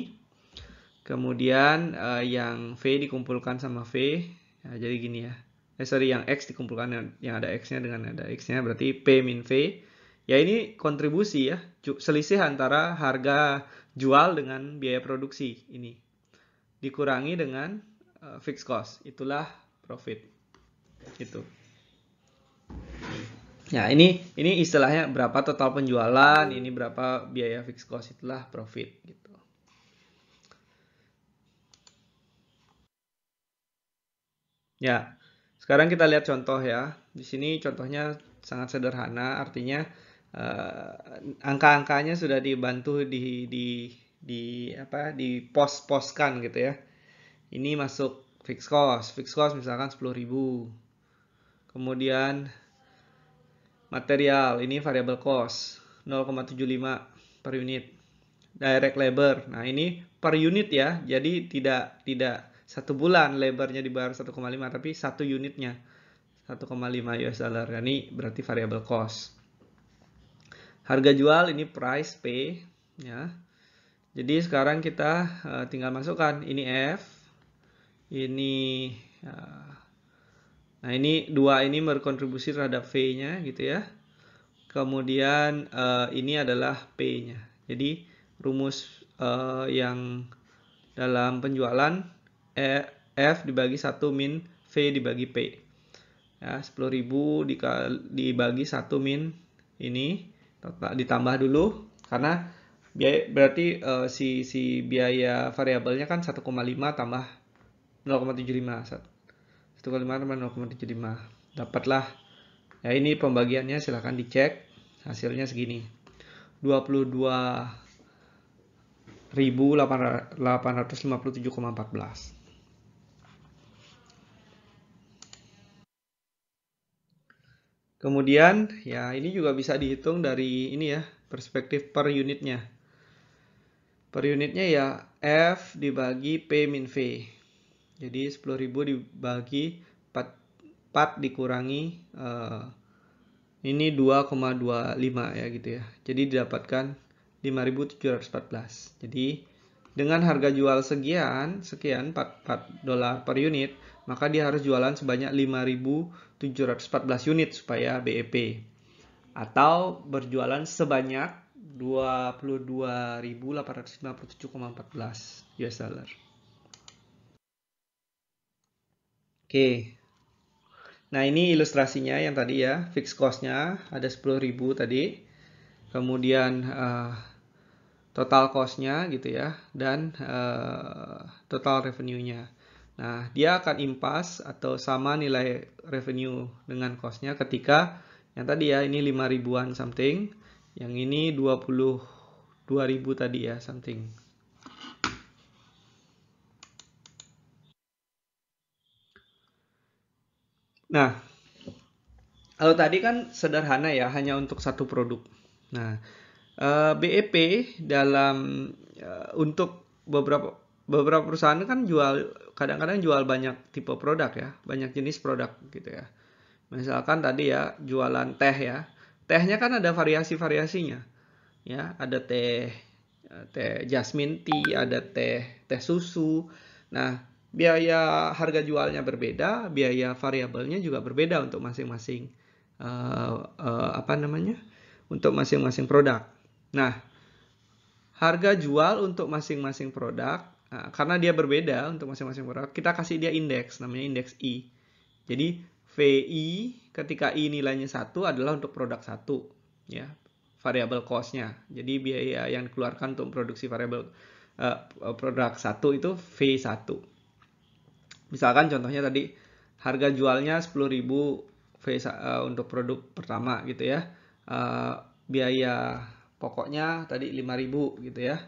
Kemudian uh, yang V dikumpulkan sama V, ya, jadi gini ya. Eh sorry, yang X dikumpulkan yang, yang ada X-nya dengan ada X-nya berarti P min V Ya ini kontribusi ya, selisih antara harga jual dengan biaya produksi ini. Dikurangi dengan uh, fixed cost, itulah profit. Itu. Ya, ini ini istilahnya berapa total penjualan, ini berapa biaya fixed cost itulah profit gitu. Ya. Sekarang kita lihat contoh ya. Di sini contohnya sangat sederhana, artinya uh, angka-angkanya sudah dibantu di di di apa di pos-poskan gitu ya. Ini masuk fixed cost, fixed cost misalkan 10.000. Kemudian material, ini variable cost 0,75 per unit. Direct labor. Nah, ini per unit ya. Jadi tidak tidak satu bulan labornya dibayar 1,5 tapi satu unitnya 1,5 US dollar. Ini berarti variable cost harga jual ini price P ya. Jadi sekarang kita uh, tinggal masukkan ini F, ini uh, nah ini dua ini berkontribusi terhadap V-nya gitu ya. Kemudian uh, ini adalah P-nya. Jadi rumus uh, yang dalam penjualan e, F dibagi 1 min V dibagi P. Ya, 10.000 dibagi 1 min ini ditambah dulu karena biaya berarti uh, si si biaya variabelnya kan 1,5 tambah 0,75 1,5 tambah 0,75 dapatlah ya ini pembagiannya silahkan dicek hasilnya segini 22 1857,14 Kemudian ya ini juga bisa dihitung dari ini ya perspektif per unitnya. Per unitnya ya F dibagi P min V. Jadi 10.000 dibagi 4, 4 dikurangi uh, ini 2,25 ya gitu ya. Jadi didapatkan 5.714. Jadi dengan harga jual sekian, sekian 4, 4 dolar per unit, maka dia harus jualan sebanyak 5.714 unit supaya BEP atau berjualan sebanyak 22.857,14 US dollar. Oke. Nah, ini ilustrasinya yang tadi ya, fixed cost-nya ada 10.000 tadi. Kemudian uh, total cost-nya gitu ya dan uh, total revenue-nya. Nah, dia akan impas atau sama nilai revenue dengan costnya ketika yang tadi ya ini 5 ribuan something, yang ini 22 ribu tadi ya something. Nah, kalau tadi kan sederhana ya, hanya untuk satu produk. Nah, eh, BEP dalam eh, untuk beberapa beberapa perusahaan kan jual kadang-kadang jual banyak tipe produk ya, banyak jenis produk gitu ya. Misalkan tadi ya jualan teh ya. Tehnya kan ada variasi-variasinya. Ya, ada teh teh jasmine tea, ada teh teh susu. Nah, biaya harga jualnya berbeda, biaya variabelnya juga berbeda untuk masing-masing uh, uh, apa namanya? untuk masing-masing produk. Nah, harga jual untuk masing-masing produk Nah, karena dia berbeda untuk masing-masing produk, kita kasih dia indeks, namanya indeks I. Jadi VI ketika I nilainya satu adalah untuk produk satu, ya variabel cost-nya. Jadi biaya yang dikeluarkan untuk produksi variabel uh, eh, produk satu itu V1. Misalkan contohnya tadi harga jualnya 10.000 V uh, untuk produk pertama gitu ya. Uh, biaya pokoknya tadi 5.000 gitu ya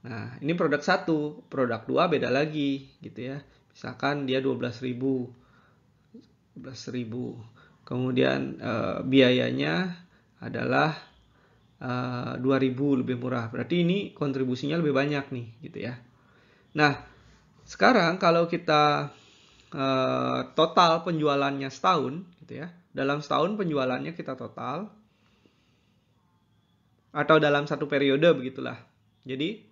Nah, ini produk satu, produk dua beda lagi gitu ya. Misalkan dia 12.000. 12.000. Kemudian e, biayanya adalah e, eh, 2.000 lebih murah. Berarti ini kontribusinya lebih banyak nih gitu ya. Nah, sekarang kalau kita e, total penjualannya setahun gitu ya. Dalam setahun penjualannya kita total atau dalam satu periode begitulah. Jadi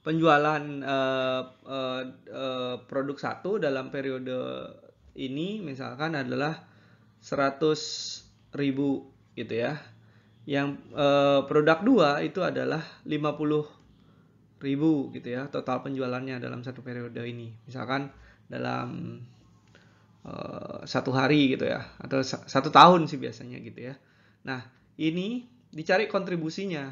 penjualan uh, uh, uh, produk satu dalam periode ini misalkan adalah 100 ribu gitu ya yang uh, produk dua itu adalah 50 ribu gitu ya total penjualannya dalam satu periode ini misalkan dalam uh, satu hari gitu ya atau satu tahun sih biasanya gitu ya nah ini dicari kontribusinya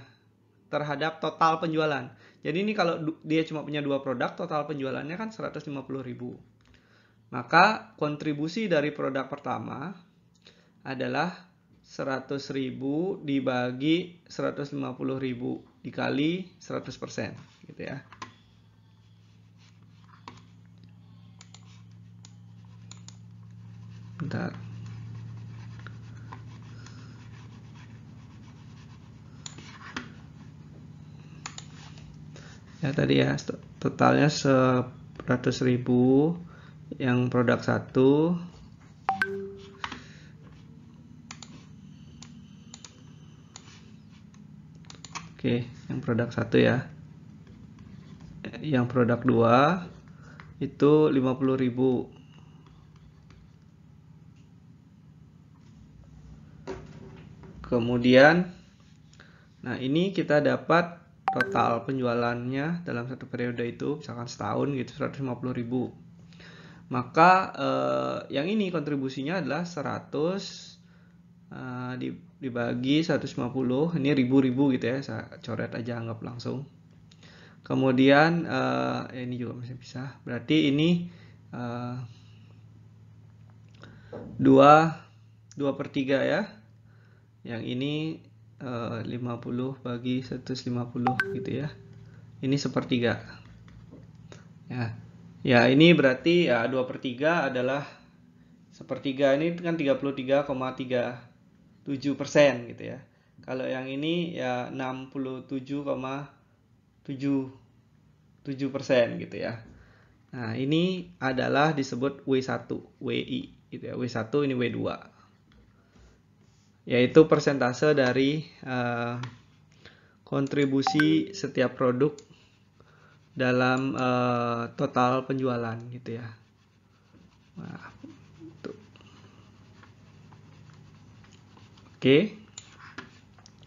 terhadap total penjualan. Jadi ini kalau dia cuma punya dua produk, total penjualannya kan 150.000. Maka kontribusi dari produk pertama adalah 100.000 dibagi 150.000 dikali 100% gitu ya. Bentar. ya tadi ya totalnya 100.000 yang produk satu oke yang produk satu ya yang produk 2 itu 50.000 kemudian nah ini kita dapat total penjualannya dalam satu periode itu misalkan setahun gitu 150 ribu maka eh, yang ini kontribusinya adalah 100 eh, dibagi 150 ini ribu-ribu gitu ya saya coret aja anggap langsung kemudian eh, ini juga masih bisa berarti ini eh, 2 2 per 3 ya yang ini 50 eh, bagi 150 gitu ya ini sepertiga ya ya ini berarti ya 2 per 3 adalah sepertiga ini kan 33,37 persen gitu ya kalau yang ini ya 67,77 persen gitu ya Nah ini adalah disebut W1 WI gitu ya W1 ini W2 yaitu persentase dari eh, kontribusi setiap produk dalam eh, total penjualan gitu ya. Nah, itu. Oke,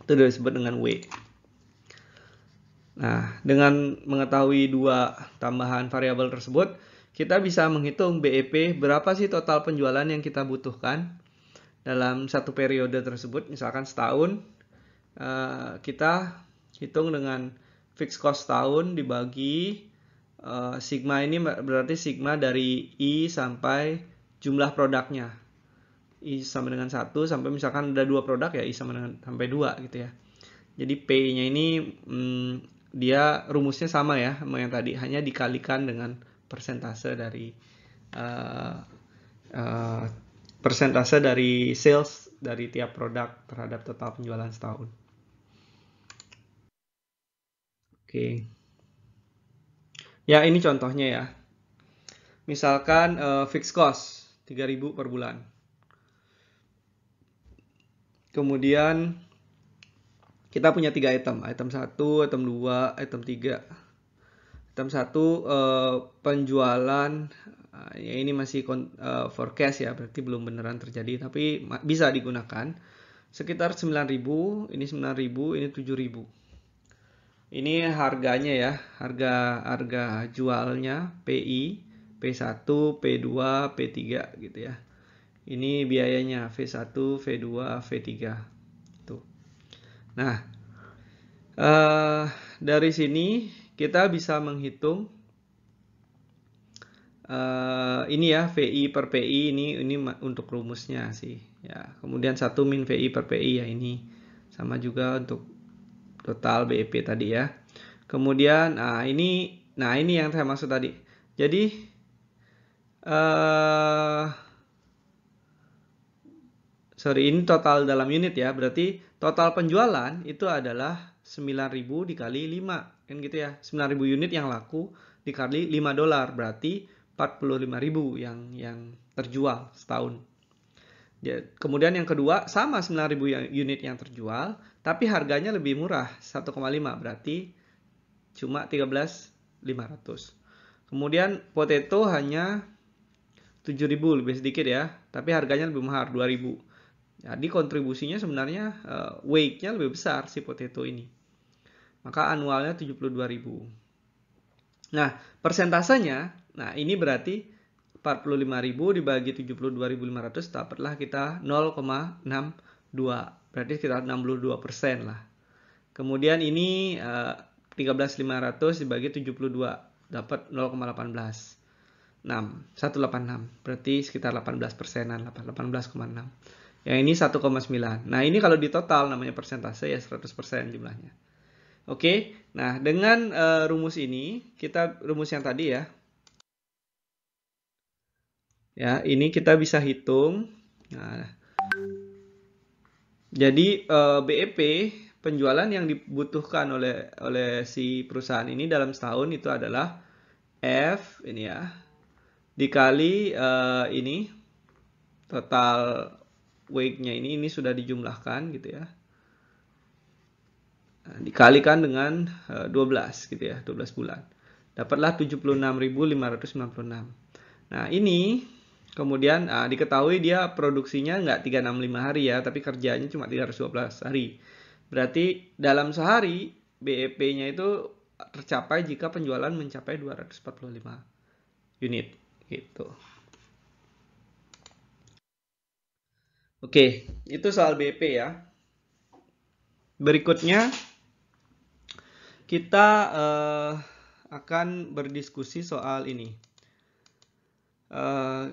itu disebut dengan W. Nah, dengan mengetahui dua tambahan variabel tersebut, kita bisa menghitung BEP berapa sih total penjualan yang kita butuhkan dalam satu periode tersebut misalkan setahun eh, kita hitung dengan fixed cost tahun dibagi eh, sigma ini berarti sigma dari i sampai jumlah produknya i sama dengan satu sampai misalkan ada dua produk ya i sama dengan sampai dua gitu ya jadi p-nya ini mm, dia rumusnya sama ya sama yang tadi hanya dikalikan dengan persentase dari eh, persentase dari sales dari tiap produk terhadap total penjualan setahun. Oke. Ya, ini contohnya ya. Misalkan uh, fixed cost 3000 per bulan. Kemudian kita punya tiga item, item 1, item 2, item 3. Item 1 uh, eh, penjualan Ah, ya ini masih kon, uh, forecast ya berarti belum beneran terjadi tapi bisa digunakan sekitar 9000 ini 9000 ini 7000 ini harganya ya harga harga jualnya PI P1 P2 P3 gitu ya ini biayanya V1 V2 V3 tuh nah uh, dari sini kita bisa menghitung uh, ini ya VI per PI ini ini untuk rumusnya sih ya kemudian satu min VI per PI ya ini sama juga untuk total BEP tadi ya kemudian nah ini nah ini yang saya maksud tadi jadi uh, sorry ini total dalam unit ya berarti total penjualan itu adalah 9000 dikali 5 kan gitu ya 9000 unit yang laku dikali 5 dolar berarti 45.000 yang yang terjual setahun. Ya, kemudian yang kedua sama 9.000 unit yang terjual, tapi harganya lebih murah 1,5 berarti cuma 13.500. Kemudian potato hanya 7.000 lebih sedikit ya, tapi harganya lebih mahal 2.000. Jadi kontribusinya sebenarnya uh, weight-nya lebih besar si potato ini. Maka annualnya 72.000. Nah, persentasenya Nah, ini berarti 45.000 dibagi 72.500 dapatlah kita 0,62. Berarti kita 62% lah. Kemudian ini 13.500 eh, dibagi 72 dapat 0,18. 6, 186. Berarti sekitar 18 persenan, 18,6. Yang ini 1,9. Nah, ini kalau di total namanya persentase ya 100% jumlahnya. Oke. Nah, dengan uh, rumus ini, kita rumus yang tadi ya, Ya, ini kita bisa hitung. Nah, jadi eh, BEP penjualan yang dibutuhkan oleh oleh si perusahaan ini dalam setahun itu adalah F ini ya dikali uh, ini total weight nya ini ini sudah dijumlahkan gitu ya nah, dikalikan dengan uh, eh, 12 gitu ya 12 bulan dapatlah 76.596 nah ini Kemudian uh, diketahui dia produksinya nggak 365 hari ya, tapi kerjanya cuma 312 hari. Berarti dalam sehari BEP-nya itu tercapai jika penjualan mencapai 245 unit gitu. Oke, itu soal BEP ya. Berikutnya kita uh, akan berdiskusi soal ini. Uh,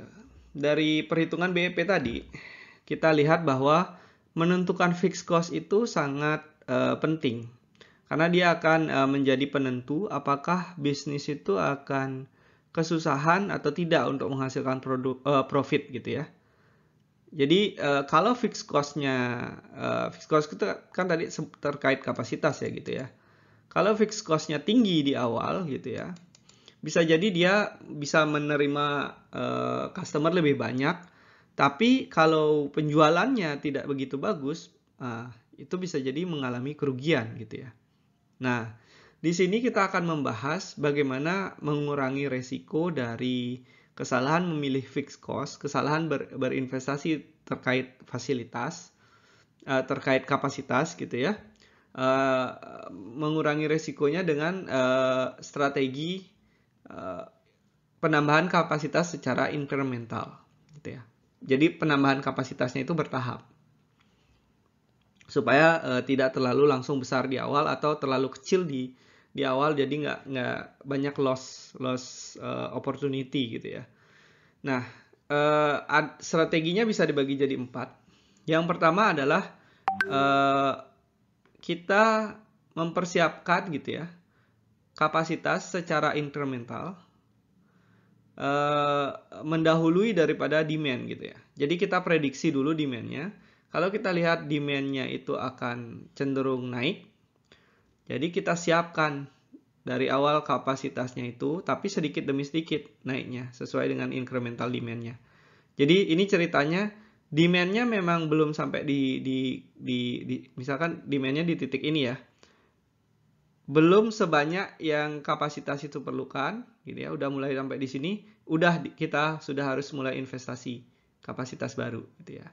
dari perhitungan BEP tadi, kita lihat bahwa menentukan fixed cost itu sangat uh, penting karena dia akan uh, menjadi penentu apakah bisnis itu akan kesusahan atau tidak untuk menghasilkan produk uh, profit gitu ya. Jadi uh, kalau fixed cost-nya fixed cost itu kan tadi terkait kapasitas ya gitu ya. Kalau fixed cost-nya tinggi di awal gitu ya, bisa jadi dia bisa menerima uh, customer lebih banyak tapi kalau penjualannya tidak begitu bagus uh, itu bisa jadi mengalami kerugian gitu ya nah di sini kita akan membahas bagaimana mengurangi resiko dari kesalahan memilih fixed cost, kesalahan ber, berinvestasi terkait fasilitas, uh, terkait kapasitas gitu ya, uh, mengurangi resikonya dengan uh, strategi Eh, penambahan kapasitas secara incremental gitu ya. Jadi penambahan kapasitasnya itu bertahap. Supaya e, tidak terlalu langsung besar di awal atau terlalu kecil di di awal jadi nggak nggak banyak loss loss uh, opportunity gitu ya. Nah, uh, ad, strateginya bisa dibagi jadi empat. Yang pertama adalah uh, kita mempersiapkan gitu ya kapasitas secara incremental uh, mendahului daripada demand gitu ya. Jadi kita prediksi dulu demandnya. Kalau kita lihat demandnya itu akan cenderung naik, jadi kita siapkan dari awal kapasitasnya itu, tapi sedikit demi sedikit naiknya sesuai dengan incremental demandnya. Jadi ini ceritanya demandnya memang belum sampai di, di, di, di misalkan demandnya di titik ini ya belum sebanyak yang kapasitas itu perlukan gitu ya udah mulai sampai di sini udah kita sudah harus mulai investasi kapasitas baru gitu ya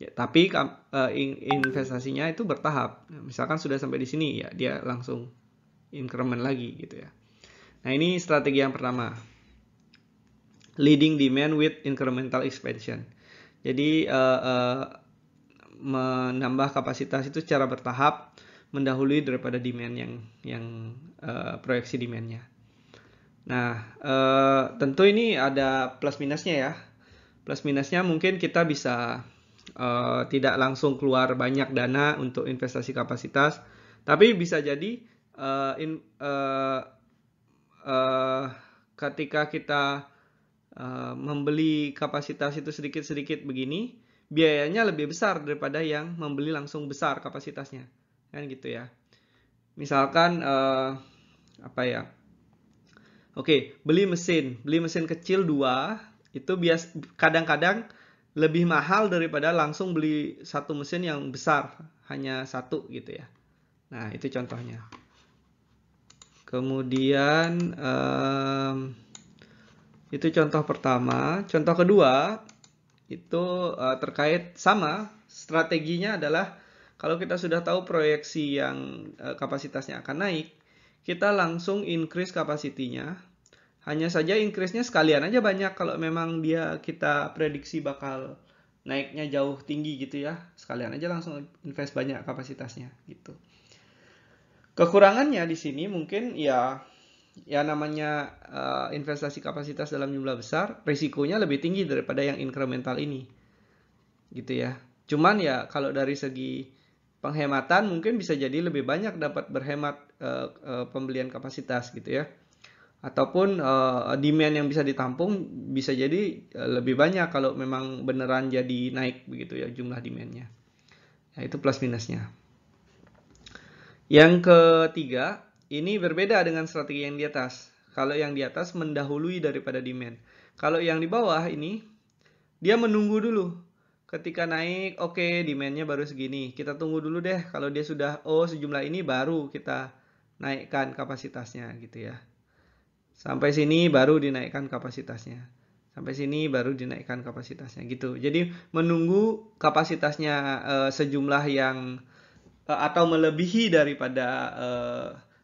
ya tapi eh, investasinya itu bertahap misalkan sudah sampai di sini ya dia langsung increment lagi gitu ya nah ini strategi yang pertama leading demand with incremental expansion jadi uh, uh, menambah kapasitas itu secara bertahap mendahului daripada demand yang yang uh, proyeksi demandnya. Nah, uh, tentu ini ada plus minusnya ya. Plus minusnya mungkin kita bisa uh, tidak langsung keluar banyak dana untuk investasi kapasitas, tapi bisa jadi uh, in, uh, uh, ketika kita uh, membeli kapasitas itu sedikit-sedikit begini, biayanya lebih besar daripada yang membeli langsung besar kapasitasnya kan gitu ya misalkan uh, apa ya oke okay, beli mesin beli mesin kecil dua itu bias kadang-kadang lebih mahal daripada langsung beli satu mesin yang besar hanya satu gitu ya nah itu contohnya kemudian um, itu contoh pertama contoh kedua itu uh, terkait sama strateginya adalah kalau kita sudah tahu proyeksi yang eh, kapasitasnya akan naik, kita langsung increase kapasitinya. Hanya saja increase-nya sekalian aja banyak kalau memang dia kita prediksi bakal naiknya jauh tinggi gitu ya. Sekalian aja langsung invest banyak kapasitasnya gitu. Kekurangannya di sini mungkin ya ya namanya uh, investasi kapasitas dalam jumlah besar, risikonya lebih tinggi daripada yang incremental ini. Gitu ya. Cuman ya kalau dari segi penghematan mungkin bisa jadi lebih banyak dapat berhemat e, e, pembelian kapasitas gitu ya ataupun e, demand yang bisa ditampung bisa jadi e, lebih banyak kalau memang beneran jadi naik begitu ya jumlah demandnya nah, itu plus minusnya yang ketiga ini berbeda dengan strategi yang di atas kalau yang di atas mendahului daripada demand kalau yang di bawah ini dia menunggu dulu Ketika naik, oke, okay, demandnya baru segini. Kita tunggu dulu deh. Kalau dia sudah oh sejumlah ini, baru kita naikkan kapasitasnya gitu ya. Sampai sini baru dinaikkan kapasitasnya. Sampai sini baru dinaikkan kapasitasnya gitu. Jadi menunggu kapasitasnya e, sejumlah yang e, atau melebihi daripada E,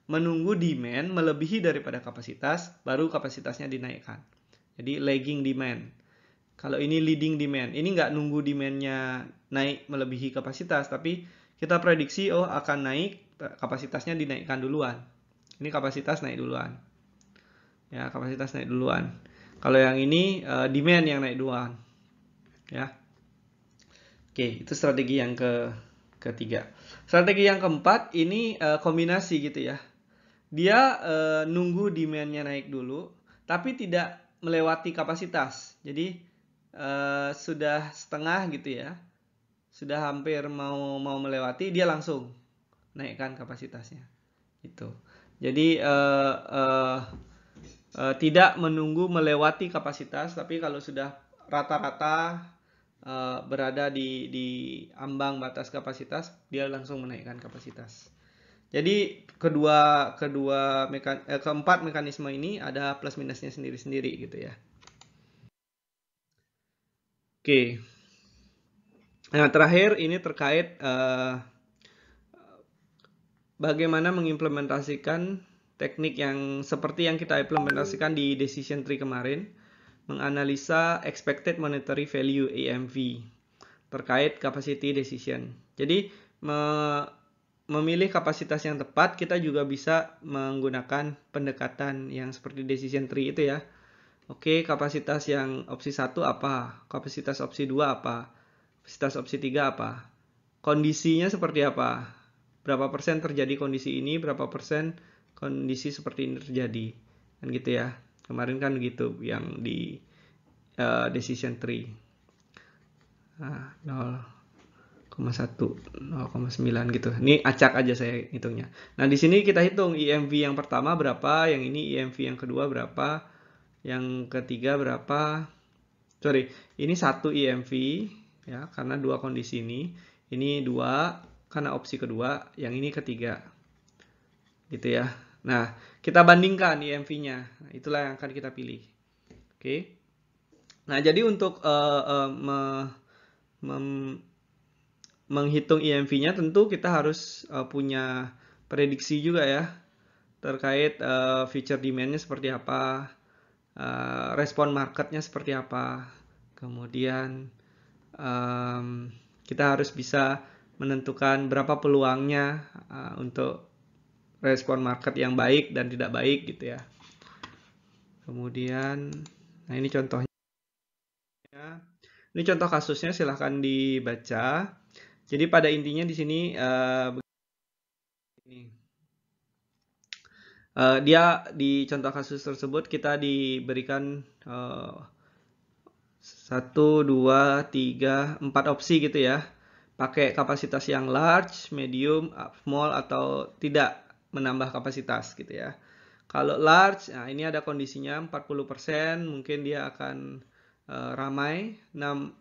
menunggu demand melebihi daripada kapasitas, baru kapasitasnya dinaikkan. Jadi lagging demand. Kalau ini leading demand, ini nggak nunggu demandnya naik melebihi kapasitas, tapi kita prediksi oh akan naik, kapasitasnya dinaikkan duluan. Ini kapasitas naik duluan. Ya, kapasitas naik duluan. Kalau yang ini eh, demand yang naik duluan. Ya. Oke, itu strategi yang ke ketiga. Strategi yang keempat ini eh, kombinasi gitu ya. Dia uh, nunggu demandnya naik dulu, tapi tidak melewati kapasitas. Jadi Eh, sudah setengah gitu ya sudah hampir mau mau melewati dia langsung naikkan kapasitasnya itu jadi uh, uh, uh, tidak menunggu melewati kapasitas tapi kalau sudah rata-rata uh, berada di di ambang batas kapasitas dia langsung menaikkan kapasitas jadi kedua kedua mekan, eh, keempat mekanisme ini ada plus minusnya sendiri-sendiri gitu ya. Oke. Nah, terakhir ini terkait uh, bagaimana mengimplementasikan teknik yang seperti yang kita implementasikan di decision tree kemarin, menganalisa expected monetary value (EMV) terkait capacity decision. Jadi, me memilih kapasitas yang tepat, kita juga bisa menggunakan pendekatan yang seperti decision tree itu ya. Oke, kapasitas yang opsi satu apa? Kapasitas opsi dua apa? Kapasitas opsi tiga apa? Kondisinya seperti apa? Berapa persen terjadi kondisi ini? Berapa persen kondisi seperti ini terjadi? Kan gitu ya. Kemarin kan gitu yang di uh, decision tree. Nah, 0,1, 0,9 gitu. Ini acak aja saya hitungnya. Nah, di sini kita hitung IMV e yang pertama berapa, yang ini IMV e yang kedua berapa, yang ketiga berapa sorry ini satu IMV e ya karena dua kondisi ini ini dua karena opsi kedua yang ini ketiga gitu ya nah kita bandingkan IMV e nya itulah yang akan kita pilih oke okay. nah jadi untuk uh, uh, me, mem, menghitung IMV e nya tentu kita harus uh, punya prediksi juga ya terkait uh, future demand-nya seperti apa uh, respon marketnya seperti apa kemudian um, kita harus bisa menentukan berapa peluangnya uh, untuk respon market yang baik dan tidak baik gitu ya kemudian nah ini contohnya ini contoh kasusnya silahkan dibaca jadi pada intinya di sini uh, uh, dia di contoh kasus tersebut kita diberikan eh, satu dua tiga empat opsi gitu ya pakai kapasitas yang large, medium, small atau tidak menambah kapasitas gitu ya. Kalau large, nah ini ada kondisinya 40% mungkin dia akan uh, ramai, 60%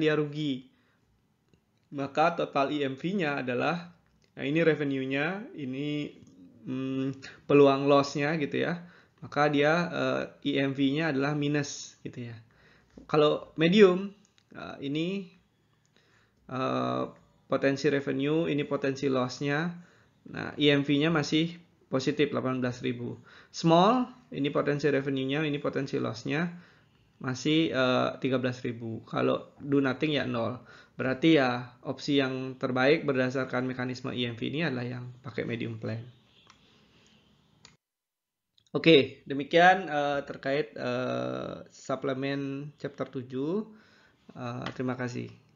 dia rugi. Maka total IMV-nya e adalah nah ini revenue-nya, ini hmm, peluang lossnya gitu ya maka dia uh, eh, EMV-nya adalah minus gitu ya kalau medium uh, ini uh, potensi revenue ini potensi lossnya nah EMV-nya masih positif 18.000 small ini potensi revenue-nya ini potensi loss-nya masih uh, 13.000 kalau do nothing ya nol berarti ya opsi yang terbaik berdasarkan mekanisme EMV ini adalah yang pakai medium plan Oke, demikian uh, terkait uh, suplemen chapter 7. Uh, eh, terima kasih.